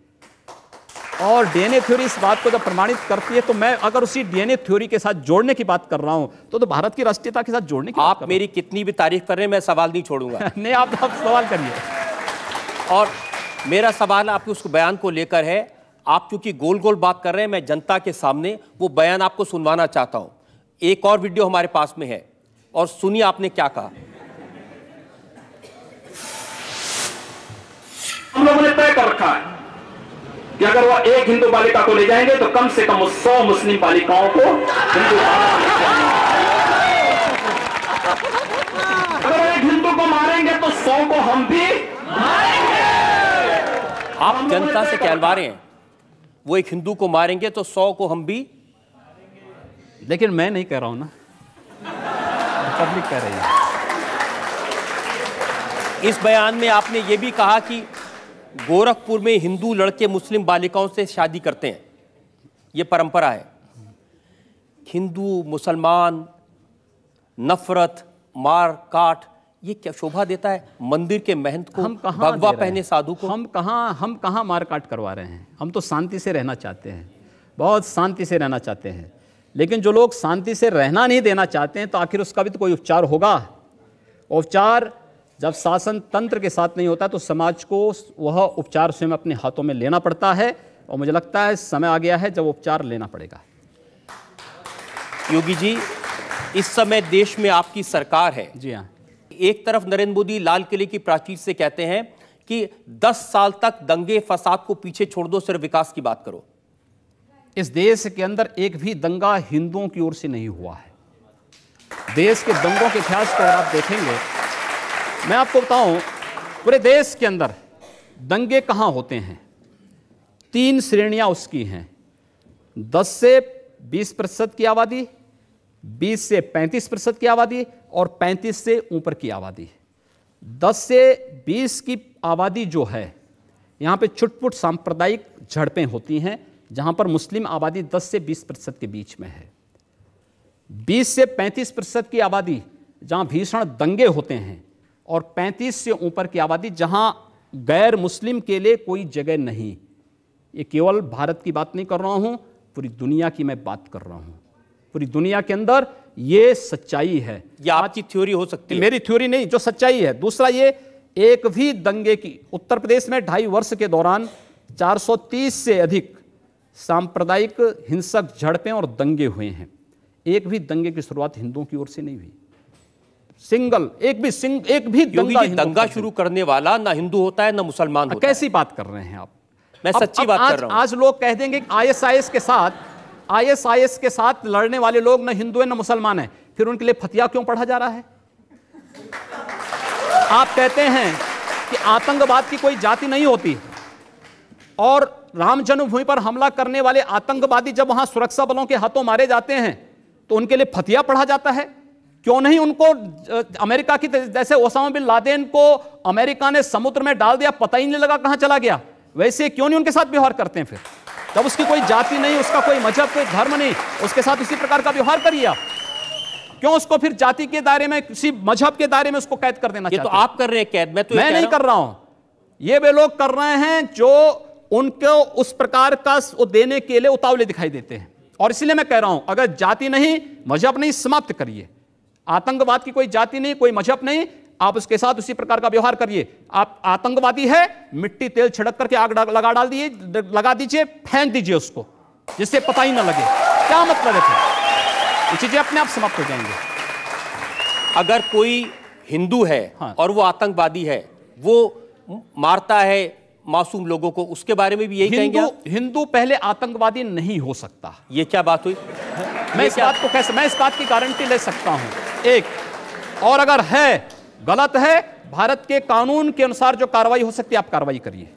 और डीएनए थ्योरी इस बात को जब प्रमाणित करती है तो मैं अगर उसी डीएनए थ्योरी के साथ जोड़ने की बात कर रहा हूं तो, तो भारत की राष्ट्रीयता के साथ जोड़ने की आप मेरी कितनी भी तारीफ कर रहे हैं मैं सवाल नहीं छोड़ूंगा नहीं आप, आप सवाल करिए और मेरा सवाल आपके उस बयान को लेकर है आप क्योंकि गोल गोल बात कर रहे हैं मैं जनता के सामने वो बयान आपको सुनवाना चाहता हूं एक और वीडियो हमारे पास में है और सुनिए आपने क्या कहा हम लोगों ने तय कर रखा है कि अगर वो एक हिंदू बालिका को ले जाएंगे तो कम से कम सौ मुस्लिम बालिकाओं को हिंदू अगर एक हिंदू को मारेंगे तो सौ को हम भी आप जनता से कहलवा रहे हैं वो एक हिंदू को मारेंगे तो सौ को हम भी लेकिन मैं नहीं कह रहा हूं ना पब्लिक कह रही है इस बयान में आपने ये भी कहा कि गोरखपुर में हिंदू लड़के मुस्लिम बालिकाओं से शादी करते हैं ये परंपरा है हिंदू मुसलमान नफरत मार काट ये क्या शोभा देता है मंदिर के महंत को हम कहाँ भगवा पहने साधु को हम कहाँ हम कहाँ मार काट करवा रहे हैं हम तो शांति से रहना चाहते हैं बहुत शांति से रहना चाहते हैं लेकिन जो लोग शांति से रहना नहीं देना चाहते हैं तो आखिर उसका भी तो कोई उपचार होगा उपचार जब शासन तंत्र के साथ नहीं होता तो समाज को वह उपचार स्वयं अपने हाथों में लेना पड़ता है और मुझे लगता है समय आ गया है जब उपचार लेना पड़ेगा योगी जी इस समय देश में आपकी सरकार है जी हाँ एक तरफ नरेंद्र मोदी लाल किले की प्राचीर से कहते हैं कि 10 साल तक दंगे फसाद को पीछे छोड़ दो सिर्फ विकास की बात करो इस देश के अंदर एक भी दंगा हिंदुओं की ओर से नहीं हुआ है देश के दंगों के इतिहास को अगर आप देखेंगे मैं आपको बताऊं पूरे देश के अंदर दंगे कहां होते हैं तीन श्रेणियां उसकी हैं 10 से 20 प्रतिशत की आबादी 20 से 35 प्रतिशत की आबादी और 35 से ऊपर की आबादी 10 से 20 की आबादी जो है यहाँ पे छुटपुट सांप्रदायिक झड़पें होती हैं जहाँ पर मुस्लिम आबादी 10 से 20 प्रतिशत के बीच में है 20 से 35 प्रतिशत की आबादी जहाँ भीषण दंगे होते हैं और 35 से ऊपर की आबादी जहाँ गैर मुस्लिम के लिए कोई जगह नहीं ये केवल भारत की बात नहीं कर रहा हूँ पूरी दुनिया की मैं बात कर रहा हूँ पूरी दुनिया के अंदर ये सच्चाई है या आपकी थ्योरी हो सकती है मेरी थ्योरी नहीं जो सच्चाई है दूसरा ये एक भी दंगे की उत्तर प्रदेश में ढाई वर्ष के दौरान 430 से अधिक सांप्रदायिक हिंसक झड़पें और दंगे हुए हैं एक भी दंगे की शुरुआत हिंदुओं की ओर से नहीं हुई सिंगल एक भी सिंग एक भी दंगा, दंगा शुरू करने वाला ना हिंदू होता है ना मुसलमान कैसी बात कर रहे हैं आप मैं सच्ची बात कर रहा हूं आज लोग कह देंगे आईएसआईएस के साथ आईएसआईएस के साथ लड़ने वाले लोग ना हिंदू हैं ना मुसलमान हैं फिर उनके लिए फतिया क्यों पढ़ा जा रहा है आप कहते हैं कि आतंकवाद की कोई जाति नहीं होती और राम जन्मभूमि पर हमला करने वाले आतंकवादी जब वहां सुरक्षा बलों के हाथों मारे जाते हैं तो उनके लिए फतिया पढ़ा जाता है क्यों नहीं उनको अमेरिका की जैसे ओसामा बिन लादेन को अमेरिका ने समुद्र में डाल दिया पता ही नहीं लगा कहां चला गया वैसे क्यों नहीं उनके साथ व्यवहार करते हैं फिर जब उसकी कोई जाति नहीं उसका कोई मजहब कोई धर्म नहीं उसके साथ उसी प्रकार का व्यवहार करिए आप क्यों उसको फिर जाति के दायरे में किसी मजहब के दायरे में उसको कैद कर देना ये तो आप कर रहे हैं कैद मैं तो मैं नहीं कर रहा हूं ये वे लोग कर रहे हैं जो उनको उस प्रकार का वो देने के लिए उतावले दिखाई देते हैं और इसलिए मैं कह रहा हूं अगर जाति नहीं मजहब नहीं समाप्त करिए आतंकवाद की कोई जाति नहीं कोई मजहब नहीं आप उसके साथ उसी प्रकार का व्यवहार करिए आप आतंकवादी है मिट्टी तेल छिड़क करके आग लगा डाल दिए लगा दीजिए फेंक दीजिए उसको जिससे पता ही ना लगे क्या मतलब है ये चीजें अपने आप समाप्त हो जाएंगे अगर कोई हिंदू है हाँ। और वो आतंकवादी है वो मारता है मासूम लोगों को उसके बारे में भी यही हिंदू, कहेंगे हिंदू पहले आतंकवादी नहीं हो सकता ये क्या बात हुई मैं इस बात को कैसे मैं इस बात की गारंटी ले सकता हूं एक और अगर है गलत है भारत के कानून के अनुसार जो कार्रवाई हो सकती है आप कार्रवाई करिए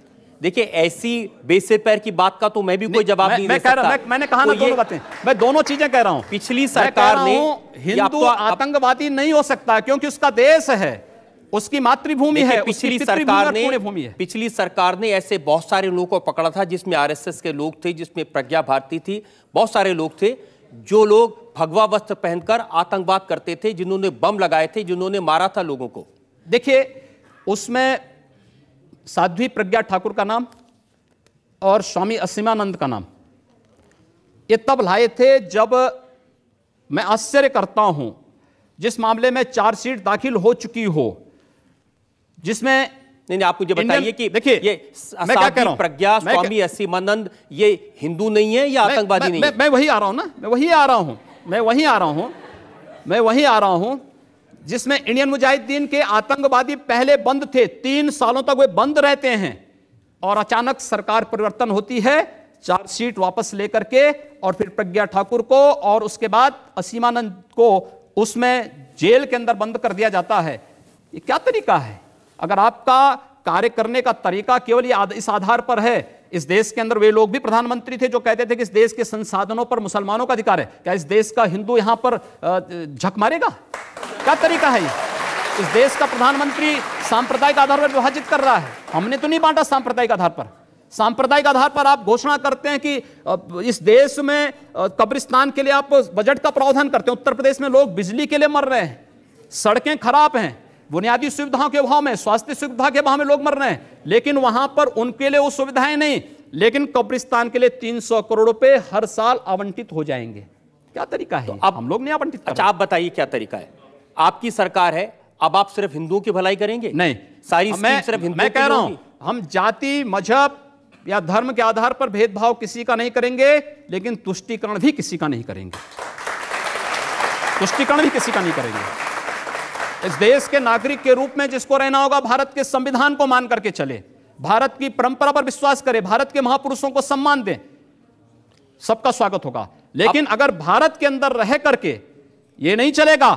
देखिए ऐसी बेसे पैर की बात का तो मैं भी कोई जवाब नहीं, मैं, दे सकता। मैं, मैंने कहा तो ना दोनों बातें मैं दोनों चीजें कह रहा हूं पिछली सरकार ने हिंदू आतंकवादी नहीं हो सकता क्योंकि उसका देश है उसकी मातृभूमि है पिछली सरकार ने भूमि है पिछली सरकार ने ऐसे बहुत सारे लोगों को पकड़ा था जिसमें आरएसएस के लोग थे जिसमें प्रज्ञा भारती थी बहुत सारे लोग थे जो लोग भगवा वस्त्र पहनकर आतंकवाद करते थे जिन्होंने बम लगाए थे जिन्होंने मारा था लोगों को देखिए उसमें साध्वी प्रज्ञा ठाकुर का नाम और स्वामी असीमानंद का नाम ये तब लाए थे जब मैं आश्चर्य करता हूं जिस मामले में चार्जशीट दाखिल हो चुकी हो जिसमें नहीं नहीं आप मुझे बताइए कि देखिए ये मैं क्या कह रहा हूं? प्रज्ञा स्वामी असीमानंद ये हिंदू नहीं है या आतंकवादी नहीं मैं, मैं वही आ रहा हूं ना मैं वही आ रहा हूं मैं वही आ रहा हूं मैं वही आ रहा हूं जिसमें इंडियन मुजाहिदीन के आतंकवादी पहले बंद थे तीन सालों तक वे बंद रहते हैं और अचानक सरकार परिवर्तन होती है चार्जशीट वापस लेकर के और फिर प्रज्ञा ठाकुर को और उसके बाद असीमानंद को उसमें जेल के अंदर बंद कर दिया जाता है ये क्या तरीका है अगर आपका कार्य करने का तरीका केवल इस आधार पर है इस देश के अंदर वे लोग भी प्रधानमंत्री थे जो कहते थे कि इस देश के संसाधनों पर मुसलमानों का अधिकार है क्या इस देश का हिंदू यहां पर झक मारेगा क्या तरीका है इस देश का प्रधानमंत्री सांप्रदायिक आधार पर विभाजित कर रहा है हमने तो नहीं बांटा सांप्रदायिक आधार पर सांप्रदायिक आधार पर आप घोषणा करते हैं कि इस देश में कब्रिस्तान के लिए आप बजट का प्रावधान करते हैं उत्तर प्रदेश में लोग बिजली के लिए मर रहे हैं सड़कें खराब हैं बुनियादी सुविधाओं के अभाव में स्वास्थ्य सुविधा के अभाव में लोग मर रहे हैं लेकिन वहां पर उनके लिए वो सुविधाएं नहीं लेकिन कब्रिस्तान के लिए 300 करोड़ रुपए हर साल आवंटित हो जाएंगे क्या तरीका है तो अब हम लोग नहीं आवंटित अच्छा आप बताइए क्या तरीका है आपकी सरकार है अब आप सिर्फ हिंदुओं की भलाई करेंगे नहीं सारी मैं सिर्फ मैं कह रहा हूं हम जाति मजहब या धर्म के आधार पर भेदभाव किसी का नहीं करेंगे लेकिन तुष्टिकरण भी किसी का नहीं करेंगे तुष्टिकरण भी किसी का नहीं करेंगे इस देश के नागरिक के रूप में जिसको रहना होगा भारत के संविधान को मान करके चले भारत की परंपरा पर विश्वास करे भारत के महापुरुषों को सम्मान दें सबका स्वागत होगा लेकिन अगर भारत के अंदर रह करके ये नहीं चलेगा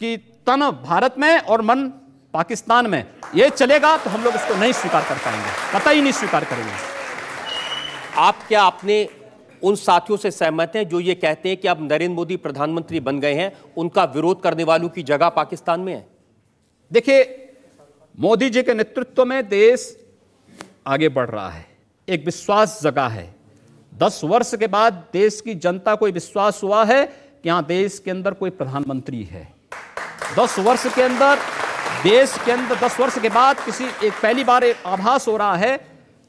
कि तन भारत में और मन पाकिस्तान में ये चलेगा तो हम लोग इसको नहीं स्वीकार कर पाएंगे कतई नहीं स्वीकार करेंगे आप क्या अपने उन साथियों से सहमत हैं जो ये कहते हैं कि अब नरेंद्र मोदी प्रधानमंत्री बन गए हैं उनका विरोध करने वालों की जगह पाकिस्तान में है देखिए मोदी जी के नेतृत्व में देश आगे बढ़ रहा है एक विश्वास जगह है दस वर्ष के बाद देश की जनता को विश्वास हुआ है कि यहां देश के अंदर कोई प्रधानमंत्री है दस वर्ष के अंदर देश के अंदर दस वर्ष के बाद किसी एक पहली बार एक आभास हो रहा है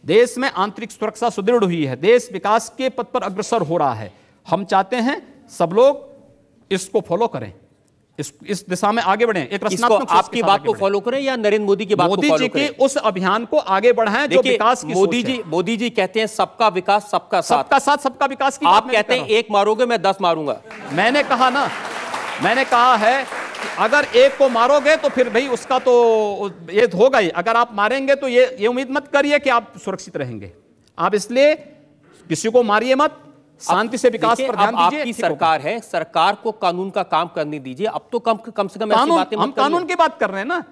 देश में आंतरिक सुरक्षा सुदृढ़ हुई है देश विकास के पथ पर अग्रसर हो रहा है हम चाहते हैं सब लोग इसको फॉलो करें इस इस दिशा में आगे बढ़े एक इसको आपकी बात को फॉलो करें या नरेंद्र मोदी की बात मोदी जी के उस अभियान को आगे बढ़ाएं जो विकास की मोदी जी मोदी जी कहते हैं सबका विकास सबका साथ सबका साथ सबका विकास की आप कहते हैं एक मारोगे मैं दस मारूंगा मैंने कहा ना मैंने कहा है अगर एक को मारोगे तो फिर भाई उसका तो ये तो होगा ही अगर आप मारेंगे तो ये ये उम्मीद मत करिए कि आप सुरक्षित रहेंगे आप इसलिए किसी को मारिए मत शांति से विकास पर ध्यान दीजिए आपकी सरकार है सरकार को कानून का काम करने दीजिए अब तो कम कम से कम कानून हम कानून की बात कर रहे हैं ना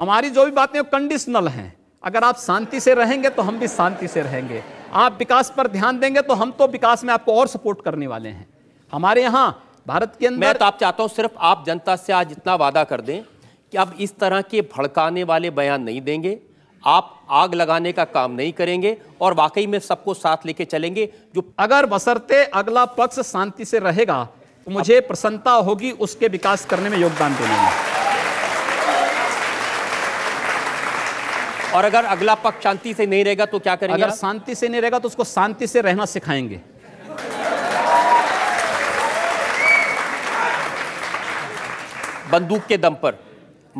हमारी जो भी बातें कंडीशनल हैं अगर आप शांति से रहेंगे तो हम भी शांति से रहेंगे आप विकास पर ध्यान देंगे तो हम तो विकास में आपको और सपोर्ट करने वाले हैं हमारे यहाँ भारत के अंदर मैं तो आप चाहता हूँ सिर्फ आप जनता से आज इतना वादा कर दें कि अब इस तरह के भड़काने वाले बयान नहीं देंगे आप आग लगाने का काम नहीं करेंगे और वाकई में सबको साथ लेके चलेंगे जो अगर बसरते अगला पक्ष शांति से रहेगा तो मुझे प्रसन्नता होगी उसके विकास करने में योगदान देने में और अगर अगला पक्ष शांति से नहीं रहेगा तो क्या करेंगे अगर शांति से नहीं रहेगा तो उसको शांति से रहना सिखाएंगे बंदूक के दम पर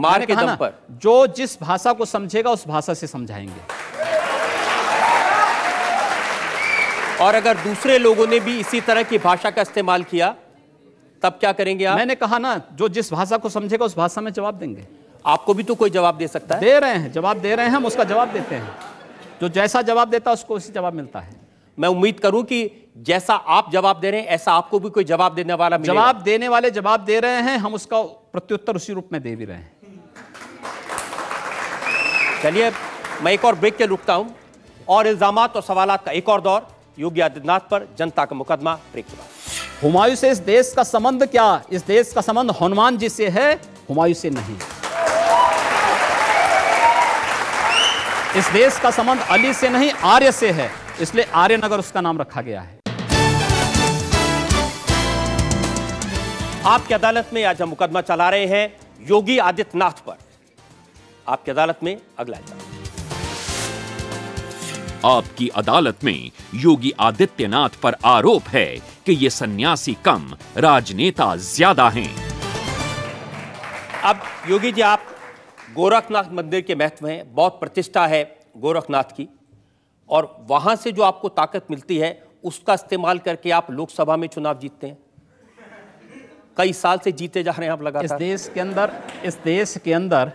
मार के दम पर जो जिस भाषा को समझेगा उस भाषा से समझाएंगे और अगर दूसरे लोगों ने भी इसी तरह की भाषा का इस्तेमाल किया तब क्या करेंगे आप मैंने कहा ना जो जिस भाषा को समझेगा उस भाषा में जवाब देंगे आपको भी तो कोई जवाब दे सकता है दे रहे हैं जवाब दे रहे हैं हम उसका जवाब देते हैं जो जैसा जवाब देता है उसको उसी जवाब मिलता है मैं उम्मीद करूं कि जैसा आप जवाब दे रहे हैं ऐसा आपको भी कोई जवाब देने वाला जवाब देने वाले जवाब दे रहे हैं हम उसका प्रत्युत्तर उसी रूप में दे भी रहे हैं चलिए मैं एक और ब्रेक के रुकता हूं और इल्जाम और सवाल का एक और दौर योगी आदित्यनाथ पर जनता का मुकदमा ब्रेक के बाद हुमायूं से इस देश का संबंध क्या इस देश का संबंध हनुमान जी से है हुमायूं से नहीं इस देश का संबंध अली से नहीं आर्य से है इसलिए आर्यनगर उसका नाम रखा गया है आपकी अदालत में आज हम मुकदमा चला रहे हैं योगी आदित्यनाथ पर आपकी अदालत में अगला आपकी अदालत में योगी आदित्यनाथ पर आरोप है कि ये सन्यासी कम राजनेता ज्यादा हैं। अब योगी जी आप गोरखनाथ मंदिर के महत्व हैं बहुत प्रतिष्ठा है गोरखनाथ की और वहाँ से जो आपको ताकत मिलती है उसका इस्तेमाल करके आप लोकसभा में चुनाव जीतते हैं कई साल से जीते जा रहे हैं आप लगातार इस देश के अंदर इस देश के अंदर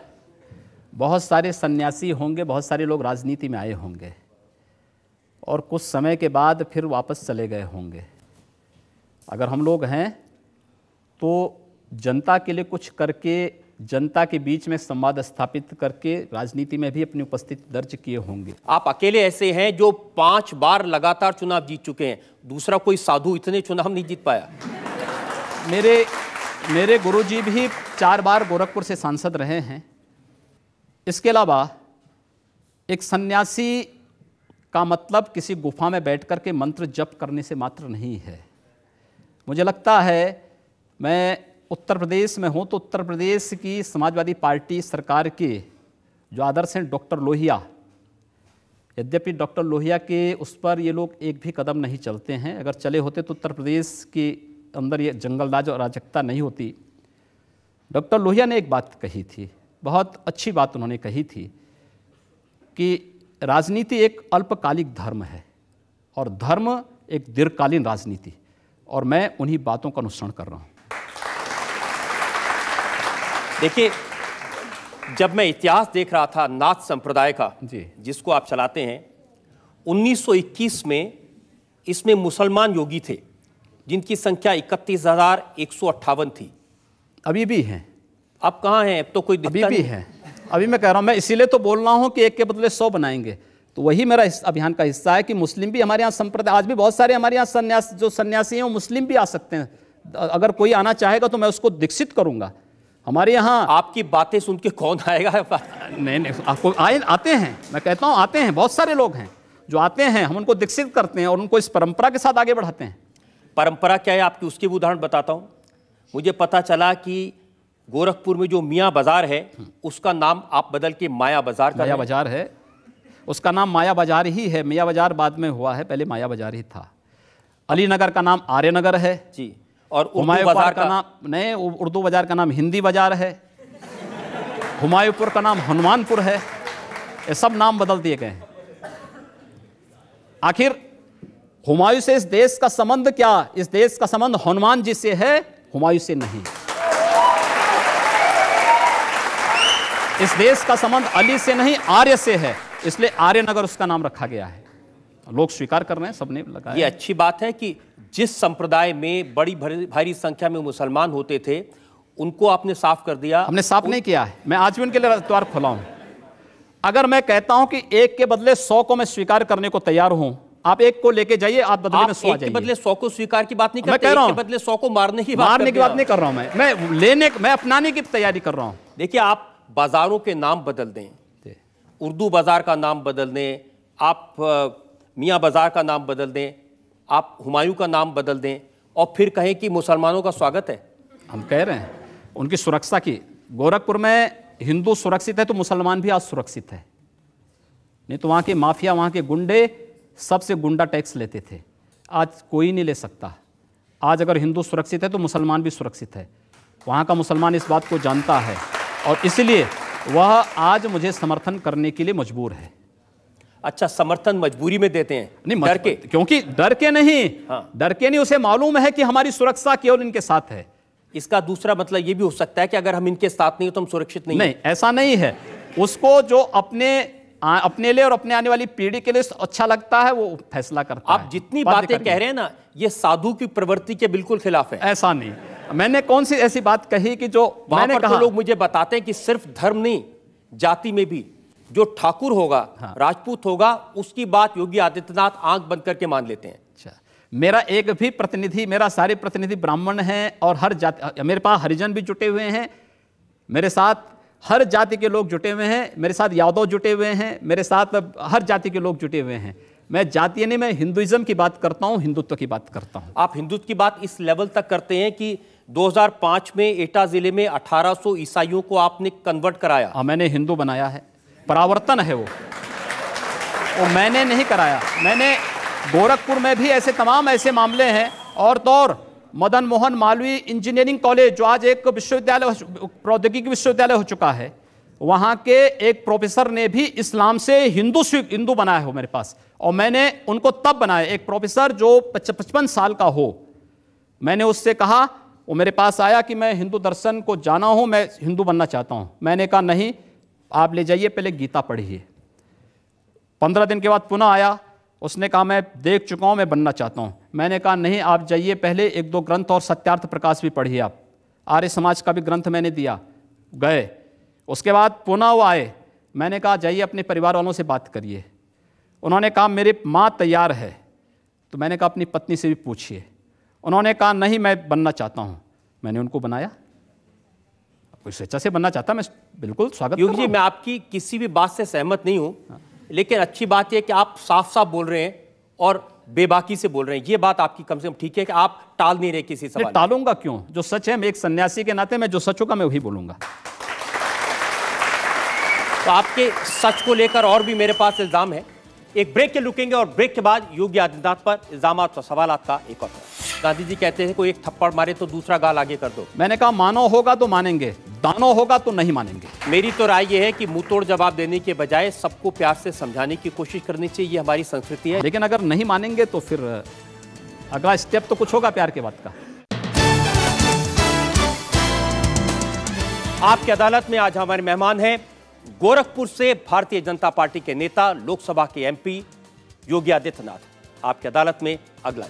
बहुत सारे सन्यासी होंगे बहुत सारे लोग राजनीति में आए होंगे और कुछ समय के बाद फिर वापस चले गए होंगे अगर हम लोग हैं तो जनता के लिए कुछ करके जनता के बीच में संवाद स्थापित करके राजनीति में भी अपनी उपस्थिति दर्ज किए होंगे आप अकेले ऐसे हैं जो पांच बार लगातार चुनाव जीत चुके हैं दूसरा कोई साधु इतने चुनाव नहीं जीत पाया मेरे मेरे गुरुजी भी चार बार गोरखपुर से सांसद रहे हैं इसके अलावा एक सन्यासी का मतलब किसी गुफा में बैठ कर के मंत्र जप करने से मात्र नहीं है मुझे लगता है मैं उत्तर प्रदेश में हूँ तो उत्तर प्रदेश की समाजवादी पार्टी सरकार के जो आदर्श हैं डॉक्टर लोहिया यद्यपि डॉक्टर लोहिया के उस पर ये लोग एक भी कदम नहीं चलते हैं अगर चले होते तो उत्तर प्रदेश के अंदर ये जंगलराज और अराजकता नहीं होती डॉक्टर लोहिया ने एक बात कही थी बहुत अच्छी बात उन्होंने कही थी कि राजनीति एक अल्पकालिक धर्म है और धर्म एक दीर्घकालीन राजनीति और मैं उन्हीं बातों का अनुसरण कर रहा हूँ देखिए जब मैं इतिहास देख रहा था नाथ संप्रदाय का जी जिसको आप चलाते हैं 1921 में इसमें मुसलमान योगी थे जिनकी संख्या इकतीस हजार एक सौ अट्ठावन थी अभी भी हैं अब कहाँ हैं अब तो कोई अभी भी हैं अभी मैं कह रहा हूँ मैं इसीलिए तो बोल रहा हूँ कि एक के बदले सौ बनाएंगे तो वही मेरा इस अभियान का हिस्सा है कि मुस्लिम भी हमारे यहाँ संप्रदाय आज भी बहुत सारे हमारे यहाँ सन्यास जो सन्यासी हैं वो मुस्लिम भी आ सकते हैं अगर कोई आना चाहेगा तो मैं उसको दीक्षित करूँगा हमारे यहाँ आपकी बातें सुन के कौन आएगा नहीं नहीं आपको आए आते हैं मैं कहता हूँ आते हैं बहुत सारे लोग हैं जो आते हैं हम उनको दीक्षित करते हैं और उनको इस परंपरा के साथ आगे बढ़ाते हैं परंपरा क्या है आपकी उसके भी उदाहरण बताता हूँ मुझे पता चला कि गोरखपुर में जो मियाँ बाज़ार है उसका नाम आप बदल के माया बाज़ार का माया बाज़ार है उसका नाम माया बाज़ार ही है मियाँ बाज़ार बाद में हुआ है पहले माया बाज़ार ही था अली नगर का नाम आर्यनगर है जी और उर्दू बाजार का नाम नहीं उर्दू बाजार का नाम हिंदी बाजार है हुमायूंपुर का नाम हनुमानपुर है ये सब नाम बदल दिए गए हैं आखिर हुमायूं से इस देश का संबंध क्या इस देश का संबंध हनुमान जी से है हुमायूं से नहीं इस देश का संबंध अली से नहीं आर्य से है इसलिए आर्यनगर उसका नाम रखा गया है लोग स्वीकार कर रहे हैं सबने लगा ये अच्छी बात है कि जिस संप्रदाय में बड़ी भारी संख्या में मुसलमान होते थे उनको आपने साफ कर दिया हमने साफ उन... नहीं किया है मैं आज भी उनके लिए द्वार खोला हूं अगर मैं कहता हूं कि एक के बदले सौ को मैं स्वीकार करने को तैयार हूं आप एक को लेके जाइए आप बदले आप में सौ जाइए बदले सौ को स्वीकार की बात नहीं कर रहा हूँ बदले सौ को मारने की मारने की बात नहीं कर रहा हूं मैं मैं लेने मैं अपनाने की तैयारी कर रहा हूं देखिए आप बाजारों के नाम बदल दें उर्दू बाजार का नाम बदल दें आप मियाँ बाजार का नाम बदल दें आप हुमायूं का नाम बदल दें और फिर कहें कि मुसलमानों का स्वागत है हम कह रहे हैं उनकी सुरक्षा की गोरखपुर में हिंदू सुरक्षित है तो मुसलमान भी आज सुरक्षित है नहीं तो वहाँ के माफिया वहाँ के गुंडे सबसे गुंडा टैक्स लेते थे आज कोई नहीं ले सकता आज अगर हिंदू सुरक्षित है तो मुसलमान भी सुरक्षित है वहाँ का मुसलमान इस बात को जानता है और इसलिए वह आज मुझे समर्थन करने के लिए मजबूर है अच्छा समर्थन मजबूरी में देते हैं नहीं डर के क्योंकि डर के नहीं हाँ। डर के नहीं उसे मालूम है कि हमारी सुरक्षा केवल इनके साथ है इसका दूसरा मतलब ये भी हो सकता है कि अगर हम इनके साथ नहीं तो हम सुरक्षित नहीं नहीं ऐसा नहीं है उसको जो अपने आ, अपने लिए और अपने आने वाली पीढ़ी के लिए अच्छा लगता है वो फैसला करता आप है जितनी बातें कह रहे हैं ना ये साधु की प्रवृत्ति के बिल्कुल खिलाफ है ऐसा नहीं मैंने कौन सी ऐसी बात कही कि जो मैंने तो कहा तो लोग मुझे बताते हैं कि सिर्फ धर्म नहीं जाति में भी जो ठाकुर होगा हाँ। राजपूत होगा उसकी बात योगी आदित्यनाथ आंख बंद करके मान लेते हैं अच्छा मेरा एक भी प्रतिनिधि मेरा सारे प्रतिनिधि ब्राह्मण हैं और हर जाति मेरे पास हरिजन भी जुटे हुए हैं मेरे साथ हर जाति के लोग जुटे हुए हैं मेरे साथ यादव जुटे हुए हैं मेरे साथ हर जाति के लोग जुटे हुए हैं मैं जातीय नहीं मैं हिंदुइज्म की बात करता हूँ हिंदुत्व की बात करता हूँ आप हिंदुत्व की बात इस लेवल तक करते हैं कि 2005 में एटा जिले में 1800 ईसाइयों को आपने कन्वर्ट कराया आ, मैंने हिंदू बनाया है परावर्तन है वो वो मैंने नहीं कराया मैंने गोरखपुर में भी ऐसे तमाम ऐसे मामले हैं और तो और मदन मोहन मालवीय इंजीनियरिंग कॉलेज जो आज एक विश्वविद्यालय प्रौद्योगिकी विश्वविद्यालय हो चुका है वहाँ के एक प्रोफेसर ने भी इस्लाम से हिंदू हिंदू बनाया हो मेरे पास और मैंने उनको तब बनाया एक प्रोफेसर जो पचपन साल का हो मैंने उससे कहा वो मेरे पास आया कि मैं हिंदू दर्शन को जाना हूँ मैं हिंदू बनना चाहता हूँ मैंने कहा नहीं आप ले जाइए पहले गीता पढ़िए पंद्रह दिन के बाद पुनः आया उसने कहा मैं देख चुका हूँ मैं बनना चाहता हूँ मैंने कहा नहीं आप जाइए पहले एक दो ग्रंथ और सत्यार्थ प्रकाश भी पढ़िए आप आर्य समाज का भी ग्रंथ मैंने दिया गए उसके बाद पुनः वो आए मैंने कहा जाइए अपने परिवार वालों से बात करिए उन्होंने कहा मेरी माँ तैयार है तो मैंने कहा अपनी पत्नी से भी पूछिए उन्होंने कहा नहीं मैं बनना चाहता हूँ मैंने उनको बनाया कोई स्वेच्छा से बनना चाहता मैं बिल्कुल स्वागत योगी जी मैं आपकी किसी भी बात से सहमत नहीं हूँ लेकिन अच्छी बात यह कि आप साफ साफ बोल रहे हैं और बेबाकी से बोल रहे हैं ये बात आपकी कम से कम ठीक है कि आप टाल नहीं रहे किसी सवाल टालूंगा क्यों जो सच है मैं एक सन्यासी के नाते मैं जो सच होगा मैं वही बोलूंगा तो आपके सच को लेकर और भी मेरे पास इल्ज़ाम है एक ब्रेक के लुकेंगे और ब्रेक के बाद योगी आदित्यनाथ पर इल्ज़ाम और सवाल आपका एक और गांधी जी कहते थे कोई एक थप्पड़ मारे तो दूसरा गाल आगे कर दो मैंने कहा मानो होगा तो मानेंगे दानो होगा तो नहीं मानेंगे मेरी तो राय यह है कि मुंहतोड़ जवाब देने के बजाय सबको प्यार से समझाने की कोशिश करनी चाहिए ये हमारी संस्कृति है लेकिन अगर नहीं मानेंगे तो फिर अगला स्टेप तो कुछ होगा प्यार के बाद का आपकी अदालत में आज हमारे मेहमान हैं गोरखपुर से भारतीय जनता पार्टी के नेता लोकसभा के एमपी योगी आदित्यनाथ आपकी अदालत में अगला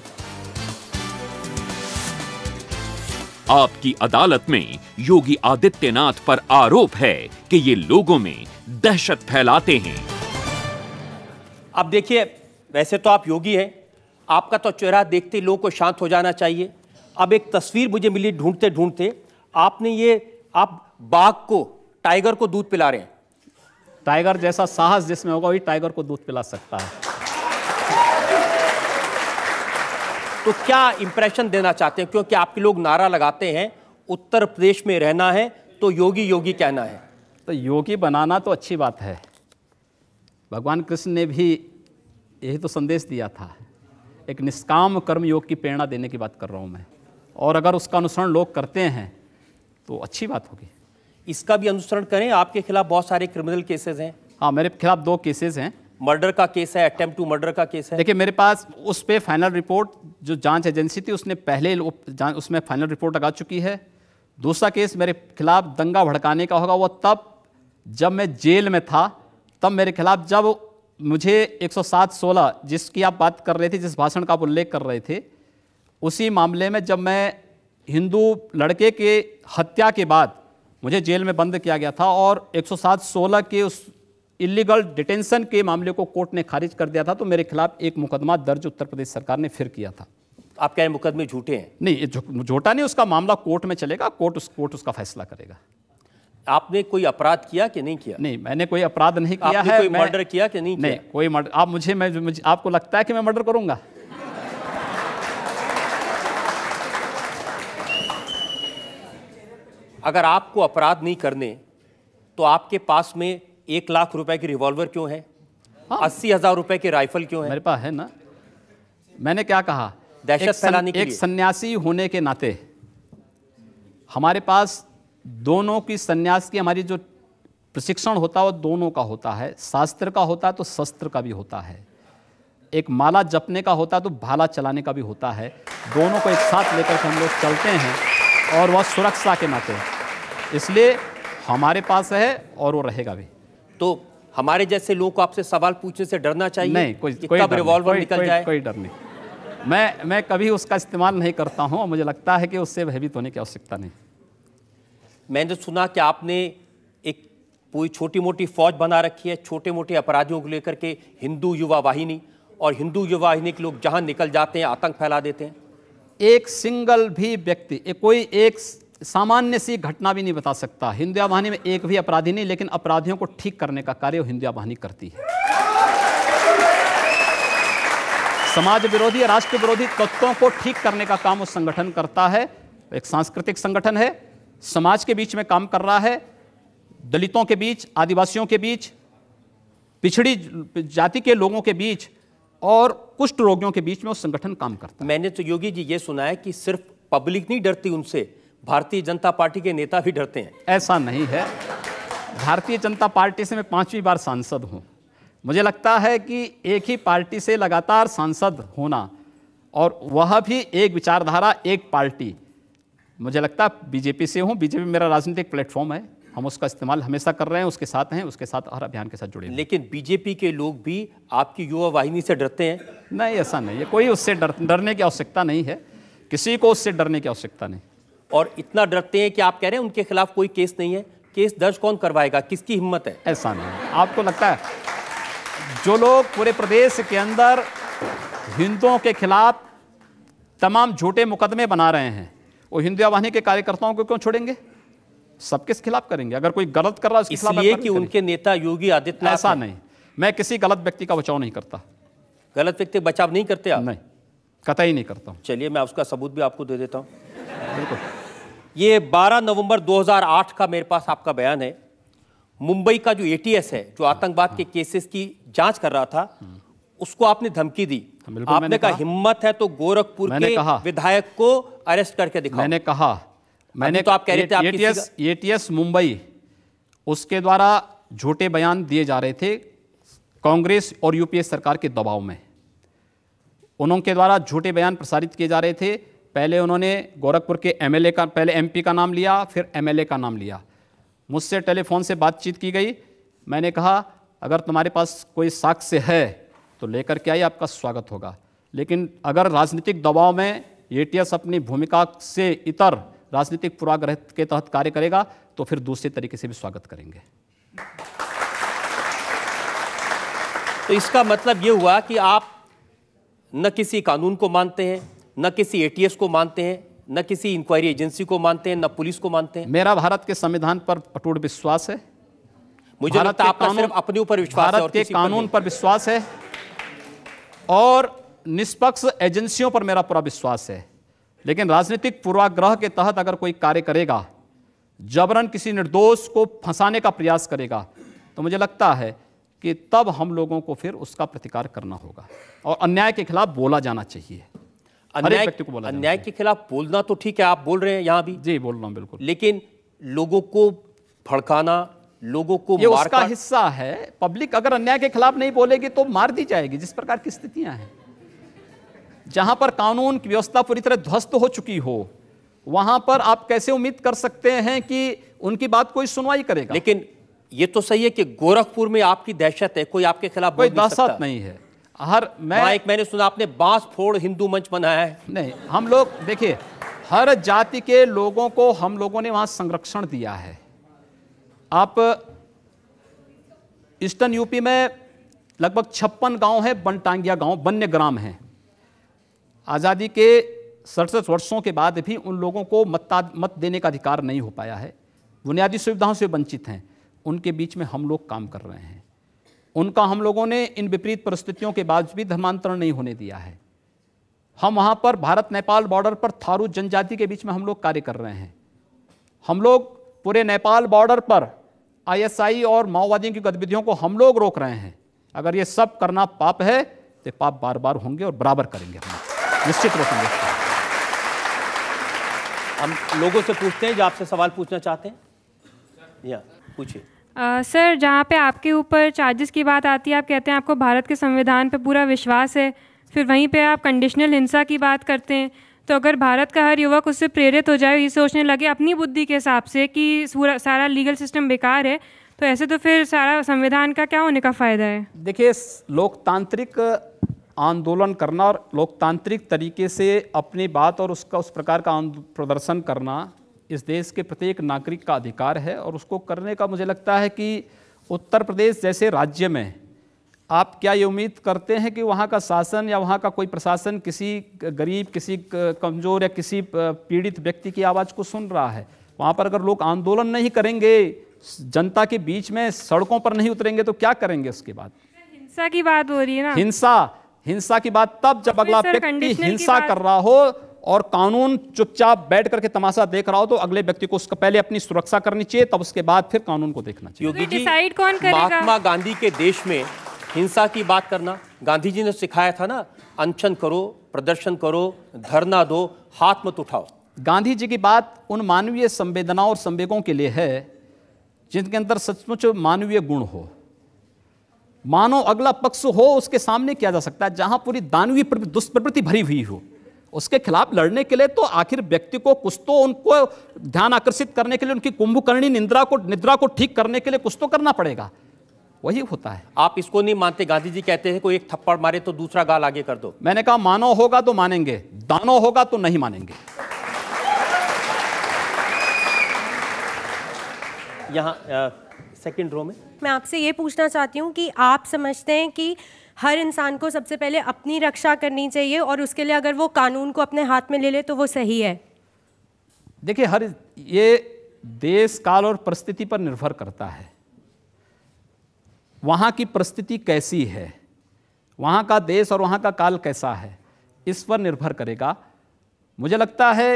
आपकी अदालत में योगी आदित्यनाथ पर आरोप है कि ये लोगों में दहशत फैलाते हैं अब देखिए वैसे तो आप योगी हैं आपका तो चेहरा देखते ही लोगों को शांत हो जाना चाहिए अब एक तस्वीर मुझे मिली ढूंढते ढूंढते आपने ये आप बाघ को टाइगर को दूध पिला रहे हैं टाइगर जैसा साहस जिसमें होगा वही टाइगर को दूध पिला सकता है तो क्या इंप्रेशन देना चाहते हैं क्योंकि आपके लोग नारा लगाते हैं उत्तर प्रदेश में रहना है तो योगी योगी कहना है तो योगी बनाना तो अच्छी बात है भगवान कृष्ण ने भी यही तो संदेश दिया था एक निष्काम कर्म योग की प्रेरणा देने की बात कर रहा हूँ मैं और अगर उसका अनुसरण लोग करते हैं तो अच्छी बात होगी इसका भी अनुसरण करें आपके खिलाफ बहुत सारे क्रिमिनल केसेस हैं हाँ मेरे खिलाफ दो केसेस हैं मर्डर का केस है अटेम्प्ट टू मर्डर का केस है देखिए मेरे पास उस पर फाइनल रिपोर्ट जो जांच एजेंसी थी उसने पहले उसमें फाइनल रिपोर्ट लगा चुकी है दूसरा केस मेरे खिलाफ दंगा भड़काने का होगा वो तब जब मैं जेल में था तब मेरे खिलाफ जब मुझे 107 16 जिसकी आप बात कर रहे थे जिस भाषण का आप उल्लेख कर रहे थे उसी मामले में जब मैं हिंदू लड़के के हत्या के बाद मुझे जेल में बंद किया गया था और 107 16 के उस इलीगल डिटेंशन के मामले को कोर्ट ने खारिज कर दिया था तो मेरे खिलाफ एक मुकदमा दर्ज उत्तर प्रदेश सरकार ने फिर किया था आप कह रहे मुकदमे झूठे हैं नहीं झूठा नहीं उसका मामला कोर्ट में चलेगा कोर्ट उस कोर्ट उसका फैसला करेगा आपने कोई अपराध किया कि नहीं किया नहीं मैंने कोई अपराध नहीं किया है कोई मर्डर किया कि नहीं नहीं कोई मर्डर आप मुझे मैं मुझे, आपको लगता है कि मैं मर्डर करूंगा अगर आपको अपराध नहीं करने तो आपके पास में एक लाख रुपए की रिवॉल्वर क्यों है हाँ। अस्सी हजार रुपए की राइफल क्यों है मेरे पास है ना मैंने क्या कहा दहशत फैलाने एक सन्यासी होने के नाते हमारे पास दोनों की सन्यास की हमारी जो प्रशिक्षण होता है वो दोनों का होता है शास्त्र का होता है तो शस्त्र का भी होता है एक माला जपने का होता है तो भाला चलाने का भी होता है दोनों को एक साथ लेकर के हम लोग चलते हैं और वह सुरक्षा के नाते इसलिए हमारे पास है और वो रहेगा भी तो हमारे जैसे लोगों को आपसे सवाल पूछने से डरना चाहिए नहीं कोई कोई कब रिवॉल्वर निकल कोई, जाए कोई डर नहीं मैं मैं कभी उसका इस्तेमाल नहीं करता हूं और मुझे लगता है कि उससे भयभीत होने की आवश्यकता नहीं मैंने सुना कि आपने एक पूरी छोटी मोटी फौज बना रखी है छोटे मोटे अपराधियों को लेकर के हिंदू युवा वाहिनी और हिंदू युवा वाहिनी के लोग जहाँ निकल जाते हैं आतंक फैला देते हैं एक सिंगल भी व्यक्ति कोई एक सामान्य सी घटना भी नहीं बता सकता हिंदुया वाहिनी में एक भी अपराधी नहीं लेकिन अपराधियों को ठीक करने का कार्य हिंदुया वाहिनी करती है समाज विरोधी राष्ट्र विरोधी तत्वों को ठीक करने का काम उस संगठन करता है एक सांस्कृतिक संगठन है समाज के बीच में काम कर रहा है दलितों के बीच आदिवासियों के बीच पिछड़ी जाति के लोगों के बीच और कुष्ठ रोगियों के बीच में उस संगठन काम करता है मैंने तो योगी जी ये सुना है कि सिर्फ पब्लिक नहीं डरती उनसे भारतीय जनता पार्टी के नेता भी डरते हैं ऐसा नहीं है भारतीय जनता पार्टी से मैं पांचवी बार सांसद हूँ मुझे लगता है कि एक ही पार्टी से लगातार सांसद होना और वह भी एक विचारधारा एक पार्टी मुझे लगता है बीजेपी से हूँ बीजेपी मेरा राजनीतिक प्लेटफॉर्म है हम उसका इस्तेमाल हमेशा कर रहे हैं उसके साथ हैं उसके साथ हर अभियान के साथ जुड़े लेकिन बीजेपी के लोग भी आपकी युवा वाहिनी से डरते हैं नहीं ऐसा नहीं है कोई उससे डर डरने की आवश्यकता नहीं है किसी को उससे डरने की आवश्यकता नहीं और इतना डरते हैं कि आप कह रहे हैं उनके खिलाफ कोई केस नहीं है केस दर्ज कौन करवाएगा किसकी हिम्मत है ऐसा नहीं आपको लगता है जो लोग पूरे प्रदेश के अंदर हिंदुओं के खिलाफ तमाम झूठे मुकदमे बना रहे हैं वो हिंदू आवाहनी के कार्यकर्ताओं को क्यों छोड़ेंगे सब किस खिलाफ करेंगे अगर कोई गलत कर रहा है इसलिए खिलाफ कि उनके नेता योगी आदित्यनाथ ऐसा नहीं मैं किसी गलत व्यक्ति का बचाव नहीं करता गलत व्यक्ति बचाव नहीं करते आप नहीं कतई नहीं करता हूँ चलिए मैं उसका सबूत भी आपको दे देता हूँ बिल्कुल ये 12 नवंबर 2008 का मेरे पास आपका बयान है मुंबई का जो एटीएस है जो आतंकवाद के केसेस की जांच कर रहा था उसको आपने धमकी दी हाँ, आपने कहा हिम्मत है तो गोरखपुर के विधायक को अरेस्ट करके दिखा मैंने कहा मैंने तो आप कह रहे थे एटीएस एटीएस मुंबई उसके द्वारा झूठे बयान दिए जा रहे थे कांग्रेस और यूपीए सरकार के दबाव में उनके द्वारा झूठे बयान प्रसारित किए जा रहे थे पहले उन्होंने गोरखपुर के एमएलए का पहले एमपी का नाम लिया फिर एमएलए का नाम लिया मुझसे टेलीफोन से बातचीत की गई मैंने कहा अगर तुम्हारे पास कोई साक्ष्य है तो लेकर के आइए आपका स्वागत होगा लेकिन अगर राजनीतिक दबाव में ए अपनी भूमिका से इतर राजनीतिक पुराग्रह के तहत कार्य करेगा तो फिर दूसरे तरीके से भी स्वागत करेंगे तो इसका मतलब ये हुआ कि आप न किसी कानून को मानते हैं न किसी एटीएस को मानते हैं न किसी इंक्वायरी एजेंसी को मानते हैं न पुलिस को मानते हैं मेरा भारत के संविधान पर अटूट विश्वास है मुझे भारत आपका सिर्फ अपने ऊपर विश्वास भारत के कानून पर विश्वास है और निष्पक्ष एजेंसियों पर मेरा पूरा विश्वास है लेकिन राजनीतिक पूर्वाग्रह के तहत अगर कोई कार्य करेगा जबरन किसी निर्दोष को फंसाने का प्रयास करेगा तो मुझे लगता है कि तब हम लोगों को फिर उसका प्रतिकार करना होगा और अन्याय के खिलाफ बोला जाना चाहिए अन्याय को बोला अन्याय के खिलाफ बोलना तो ठीक है आप बोल रहे हैं यहाँ भी जी बोल रहा हूँ बिल्कुल लेकिन लोगों को भड़काना लोगों को ये उसका हिस्सा है पब्लिक अगर अन्याय के खिलाफ नहीं बोलेगी तो मार दी जाएगी जिस प्रकार की स्थितियां हैं जहां पर कानून की व्यवस्था पूरी तरह ध्वस्त हो चुकी हो वहां पर आप कैसे उम्मीद कर सकते हैं कि उनकी बात कोई सुनवाई करेगा लेकिन ये तो सही है कि गोरखपुर में आपकी दहशत है कोई आपके खिलाफ कोई दहशत नहीं है हर मैं एक मैंने सुना आपने बांस फोड़ हिंदू मंच बनाया है नहीं हम लोग देखिए हर जाति के लोगों को हम लोगों ने वहां संरक्षण दिया है आप ईस्टर्न यूपी में लगभग छप्पन गांव हैं बनटांगिया गांव वन्य ग्राम हैं आज़ादी के सड़सठ वर्षों के बाद भी उन लोगों को मत मत देने का अधिकार नहीं हो पाया है बुनियादी सुविधाओं से वंचित हैं उनके बीच में हम लोग काम कर रहे हैं उनका हम लोगों ने इन विपरीत परिस्थितियों के बाद भी धर्मांतरण नहीं होने दिया है हम वहाँ पर भारत नेपाल बॉर्डर पर थारू जनजाति के बीच में हम लोग कार्य कर रहे हैं हम लोग पूरे नेपाल बॉर्डर पर आईएसआई और माओवादियों की गतिविधियों को हम लोग रोक रहे हैं अगर ये सब करना पाप है तो पाप बार बार होंगे और बराबर करेंगे हम निश्चित रोकेंगे हम लोगों से पूछते हैं जो आपसे सवाल पूछना चाहते हैं या पूछिए सर जहाँ पे आपके ऊपर चार्जेस की बात आती है आप कहते हैं आपको भारत के संविधान पे पूरा विश्वास है फिर वहीं पे आप कंडीशनल हिंसा की बात करते हैं तो अगर भारत का हर युवक उससे प्रेरित हो जाए ये सोचने लगे अपनी बुद्धि के हिसाब से कि सारा लीगल सिस्टम बेकार है तो ऐसे तो फिर सारा संविधान का क्या होने का फ़ायदा है देखिए लोकतांत्रिक आंदोलन करना और लोकतांत्रिक तरीके से अपनी बात और उसका उस प्रकार का प्रदर्शन करना इस देश के प्रत्येक नागरिक का अधिकार है और उसको करने का मुझे लगता है कि उत्तर प्रदेश जैसे राज्य में आप क्या ये उम्मीद करते हैं कि वहाँ का शासन या वहाँ का कोई प्रशासन किसी गरीब किसी कमज़ोर या किसी पीड़ित व्यक्ति की आवाज़ को सुन रहा है वहाँ पर अगर लोग आंदोलन नहीं करेंगे जनता के बीच में सड़कों पर नहीं उतरेंगे तो क्या करेंगे उसके बाद हिंसा की बात हो रही है ना हिंसा हिंसा की बात तब जब अगला व्यक्ति हिंसा कर रहा हो और कानून चुपचाप बैठ करके तमाशा देख रहा हो तो अगले व्यक्ति को उसका पहले अपनी सुरक्षा करनी चाहिए तब उसके बाद फिर कानून को देखना चाहिए योगी तो जी कौन महात्मा गांधी के देश में हिंसा की बात करना गांधी जी ने सिखाया था ना अनशन करो प्रदर्शन करो धरना दो हाथ मत उठाओ गांधी जी की बात उन मानवीय संवेदनाओं और संवेगों के लिए है जिनके अंदर सचमुच मानवीय गुण हो मानो अगला पक्ष हो उसके सामने किया जा सकता है जहां पूरी दानवीय दुष्प्रवृत्ति भरी हुई हो उसके खिलाफ लड़ने के लिए तो आखिर व्यक्ति को कुछ तो उनको ध्यान आकर्षित करने के लिए उनकी कुंभकर्णी निंद्रा को निद्रा को ठीक करने के लिए कुछ तो करना पड़ेगा वही होता है आप इसको नहीं मानते गांधी जी कहते हैं कोई एक थप्पड़ मारे तो दूसरा गाल आगे कर दो मैंने कहा मानो होगा तो मानेंगे दानो होगा तो नहीं मानेंगे यहाँ सेकंड रो में मैं आपसे ये पूछना चाहती हूँ कि आप समझते हैं कि हर इंसान को सबसे पहले अपनी रक्षा करनी चाहिए और उसके लिए अगर वो कानून को अपने हाथ में ले ले तो वो सही है देखिए हर ये देश काल और परिस्थिति पर निर्भर करता है वहाँ की परिस्थिति कैसी है वहाँ का देश और वहाँ का काल कैसा है इस पर निर्भर करेगा मुझे लगता है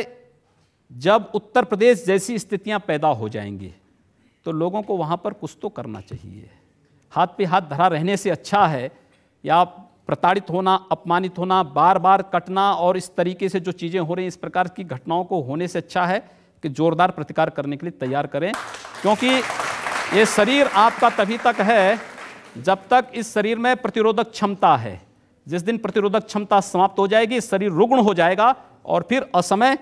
जब उत्तर प्रदेश जैसी स्थितियाँ पैदा हो जाएंगी तो लोगों को वहाँ पर कुछ तो करना चाहिए हाथ पे हाथ धरा रहने से अच्छा है या प्रताड़ित होना अपमानित होना बार बार कटना और इस तरीके से जो चीज़ें हो रही हैं इस प्रकार की घटनाओं को होने से अच्छा है कि जोरदार प्रतिकार करने के लिए तैयार करें क्योंकि ये शरीर आपका तभी तक है जब तक इस शरीर में प्रतिरोधक क्षमता है जिस दिन प्रतिरोधक क्षमता समाप्त हो जाएगी शरीर रुग्ण हो जाएगा और फिर असमय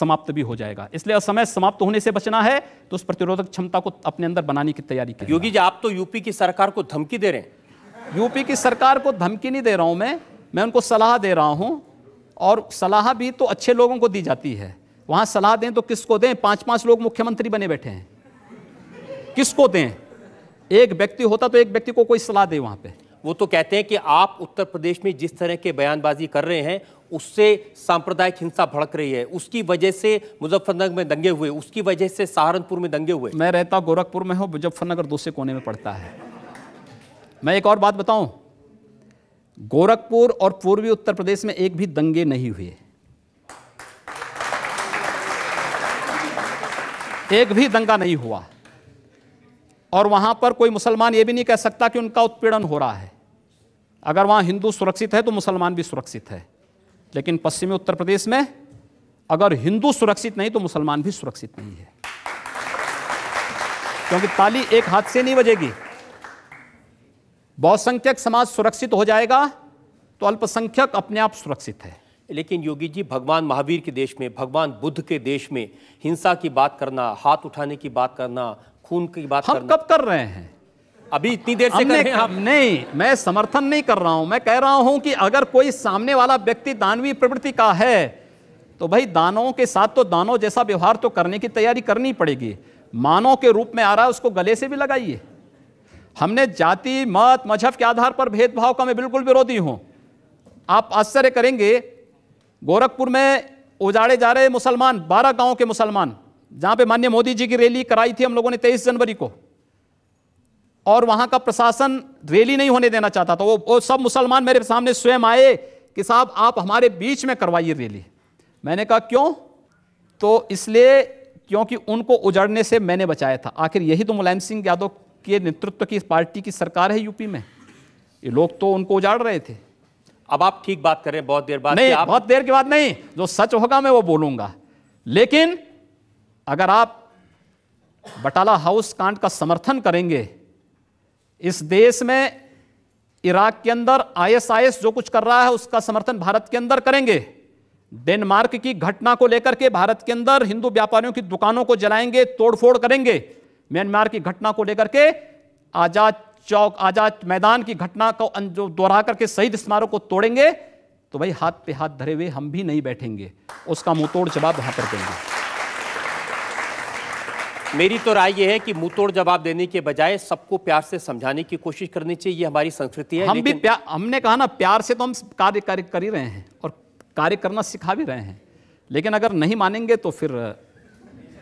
समाप्त भी हो जाएगा इसलिए असमय समाप्त होने से बचना है तो उस प्रतिरोधक क्षमता को अपने अंदर बनाने की तैयारी की योगी जी आप तो यूपी की सरकार को धमकी दे रहे हैं यूपी की सरकार को धमकी नहीं दे रहा हूँ मैं मैं उनको सलाह दे रहा हूँ और सलाह भी तो अच्छे लोगों को दी जाती है वहाँ सलाह दें तो किसको दें पाँच पाँच लोग मुख्यमंत्री बने बैठे हैं किसको दें एक व्यक्ति होता तो एक व्यक्ति को कोई सलाह दे वहाँ पे वो तो कहते हैं कि आप उत्तर प्रदेश में जिस तरह के बयानबाजी कर रहे हैं उससे सांप्रदायिक हिंसा भड़क रही है उसकी वजह से मुजफ्फरनगर में दंगे हुए उसकी वजह से सहारनपुर में दंगे हुए मैं रहता गोरखपुर में हूँ मुजफ्फरनगर दूसरे कोने में पड़ता है मैं एक और बात बताऊं गोरखपुर और पूर्वी उत्तर प्रदेश में एक भी दंगे नहीं हुए एक भी दंगा नहीं हुआ और वहां पर कोई मुसलमान यह भी नहीं कह सकता कि उनका उत्पीड़न हो रहा है अगर वहां हिंदू सुरक्षित है तो मुसलमान भी सुरक्षित है लेकिन पश्चिमी उत्तर प्रदेश में अगर हिंदू सुरक्षित नहीं तो मुसलमान भी सुरक्षित नहीं है क्योंकि ताली एक हाथ से नहीं बजेगी बहुसंख्यक समाज सुरक्षित हो जाएगा तो अल्पसंख्यक अपने आप सुरक्षित है लेकिन योगी जी भगवान महावीर के देश में भगवान बुद्ध के देश में हिंसा की बात करना हाथ उठाने की बात करना खून की बात हम करना। कब कर रहे हैं अभी इतनी देर से कर रहे हैं नहीं मैं समर्थन नहीं कर रहा हूं मैं कह रहा हूं कि अगर कोई सामने वाला व्यक्ति दानवी प्रवृत्ति का है तो भाई दानों के साथ तो दानों जैसा व्यवहार तो करने की तैयारी करनी पड़ेगी मानव के रूप में आ रहा है उसको गले से भी लगाइए हमने जाति मत मजहब के आधार पर भेदभाव का मैं बिल्कुल विरोधी हूँ आप आश्चर्य करेंगे गोरखपुर में उजाड़े जा रहे मुसलमान बारह गांव के मुसलमान जहाँ पे माननीय मोदी जी की रैली कराई थी हम लोगों ने तेईस जनवरी को और वहाँ का प्रशासन रैली नहीं होने देना चाहता था वो वो सब मुसलमान मेरे सामने स्वयं आए कि साहब आप हमारे बीच में करवाइए रैली मैंने कहा क्यों तो इसलिए क्योंकि उनको उजड़ने से मैंने बचाया था आखिर यही तो मुलायम सिंह यादव के नेतृत्व की इस पार्टी की सरकार है यूपी में ये लोग तो उनको उजाड़ रहे थे अब आप ठीक बात करें बहुत देर बाद नहीं आप... बहुत देर के बाद नहीं जो सच होगा मैं वो बोलूंगा लेकिन अगर आप बटाला हाउस कांड का समर्थन करेंगे इस देश में इराक के अंदर आईएसआईएस जो कुछ कर रहा है उसका समर्थन भारत के अंदर करेंगे डेनमार्क की घटना को लेकर के भारत के अंदर हिंदू व्यापारियों की दुकानों को जलाएंगे तोड़फोड़ करेंगे म्यांमार की घटना को लेकर के आजाद चौक आजाद मैदान की घटना को जो दोहरा करके शहीद स्मारक को तोड़ेंगे तो भाई हाथ पे हाथ धरे हुए हम भी नहीं बैठेंगे उसका तोड़ जवाब वहां पर देंगे मेरी तो राय यह है कि तोड़ जवाब देने के बजाय सबको प्यार से समझाने की कोशिश करनी चाहिए ये हमारी संस्कृति है हम भी प्यार हमने कहा ना प्यार से तो हम कार्य कार्य कर ही रहे हैं और कार्य करना सिखा भी रहे हैं लेकिन अगर नहीं मानेंगे तो फिर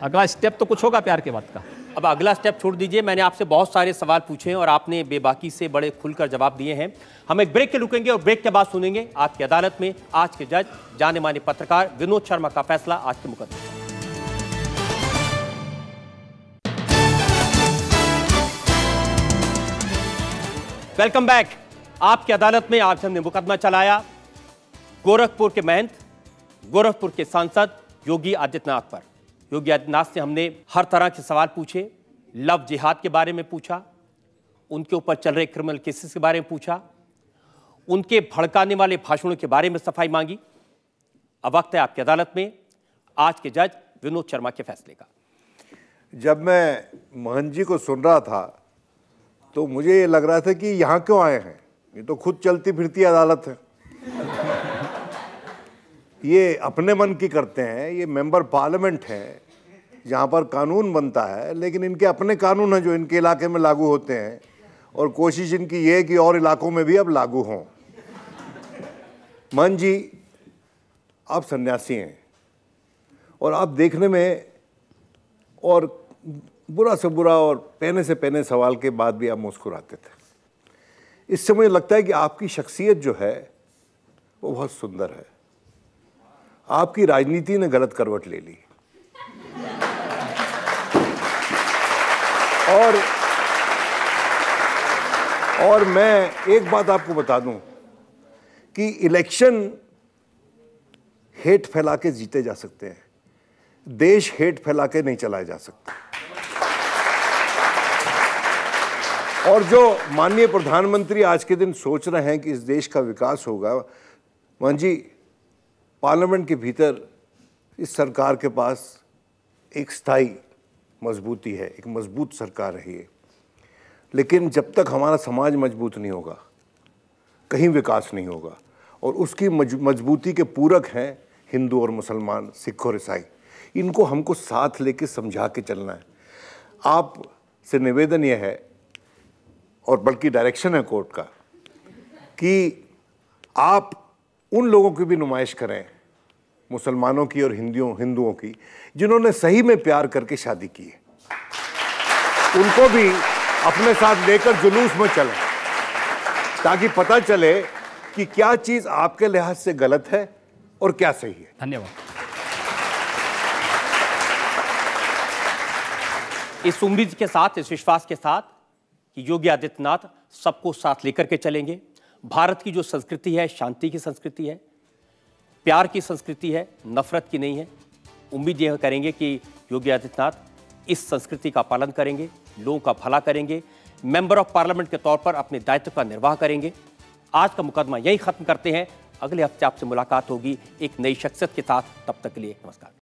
अगला स्टेप तो कुछ होगा प्यार के बाद का अब अगला स्टेप छोड़ दीजिए मैंने आपसे बहुत सारे सवाल पूछे हैं और आपने बेबाकी से बड़े खुलकर जवाब दिए हैं हम एक ब्रेक के रुकेंगे और ब्रेक के बाद सुनेंगे आपकी अदालत में आज के जज जाने माने पत्रकार विनोद शर्मा का फैसला आज के मुकदमे वेलकम बैक आपकी अदालत में आज हमने मुकदमा चलाया गोरखपुर के महंत गोरखपुर के सांसद योगी आदित्यनाथ पर योगी आदित्यनाथ से हमने हर तरह के सवाल पूछे लव जिहाद के बारे में पूछा उनके ऊपर चल रहे क्रिमिनल केसेस के बारे में पूछा उनके भड़काने वाले भाषणों के बारे में सफाई मांगी अब वक्त है आपकी अदालत में आज के जज विनोद शर्मा के फैसले का जब मैं मोहन जी को सुन रहा था तो मुझे ये लग रहा था कि यहाँ क्यों आए हैं ये तो खुद चलती फिरती अदालत है ये अपने मन की करते हैं ये मेंबर पार्लियामेंट हैं जहाँ पर कानून बनता है लेकिन इनके अपने कानून हैं जो इनके इलाके में लागू होते हैं और कोशिश इनकी ये है कि और इलाकों में भी अब लागू हों मन जी आप सन्यासी हैं और आप देखने में और बुरा से बुरा और पहने से पहने सवाल के बाद भी आप मुस्कुराते थे इससे मुझे लगता है कि आपकी शख्सियत जो है वो बहुत सुंदर है आपकी राजनीति ने गलत करवट ले ली और और मैं एक बात आपको बता दूं कि इलेक्शन हेट फैला के जीते जा सकते हैं देश हेट फैला के नहीं चलाया जा सकता और जो माननीय प्रधानमंत्री आज के दिन सोच रहे हैं कि इस देश का विकास होगा मान जी पार्लियामेंट के भीतर इस सरकार के पास एक स्थायी मजबूती है एक मजबूत सरकार रही है लेकिन जब तक हमारा समाज मजबूत नहीं होगा कहीं विकास नहीं होगा और उसकी मजबूती के पूरक हैं हिंदू और मुसलमान सिख और ईसाई इनको हमको साथ लेके समझा के चलना है आप से निवेदन यह है और बल्कि डायरेक्शन है कोर्ट का कि आप उन लोगों की भी नुमाइश करें मुसलमानों की और हिंदियों हिंदुओं की जिन्होंने सही में प्यार करके शादी की है उनको भी अपने साथ लेकर जुलूस में चलें ताकि पता चले कि क्या चीज़ आपके लिहाज से गलत है और क्या सही है धन्यवाद इस उम्मीद के साथ इस विश्वास के साथ कि योगी आदित्यनाथ सबको साथ लेकर के चलेंगे भारत की जो संस्कृति है शांति की संस्कृति है प्यार की संस्कृति है नफरत की नहीं है उम्मीद यह करेंगे कि योगी आदित्यनाथ इस संस्कृति का पालन करेंगे लोगों का भला करेंगे मेंबर ऑफ पार्लियामेंट के तौर पर अपने दायित्व का निर्वाह करेंगे आज का मुकदमा यही खत्म करते हैं अगले हफ्ते आपसे मुलाकात होगी एक नई शख्सियत के साथ तब तक के लिए नमस्कार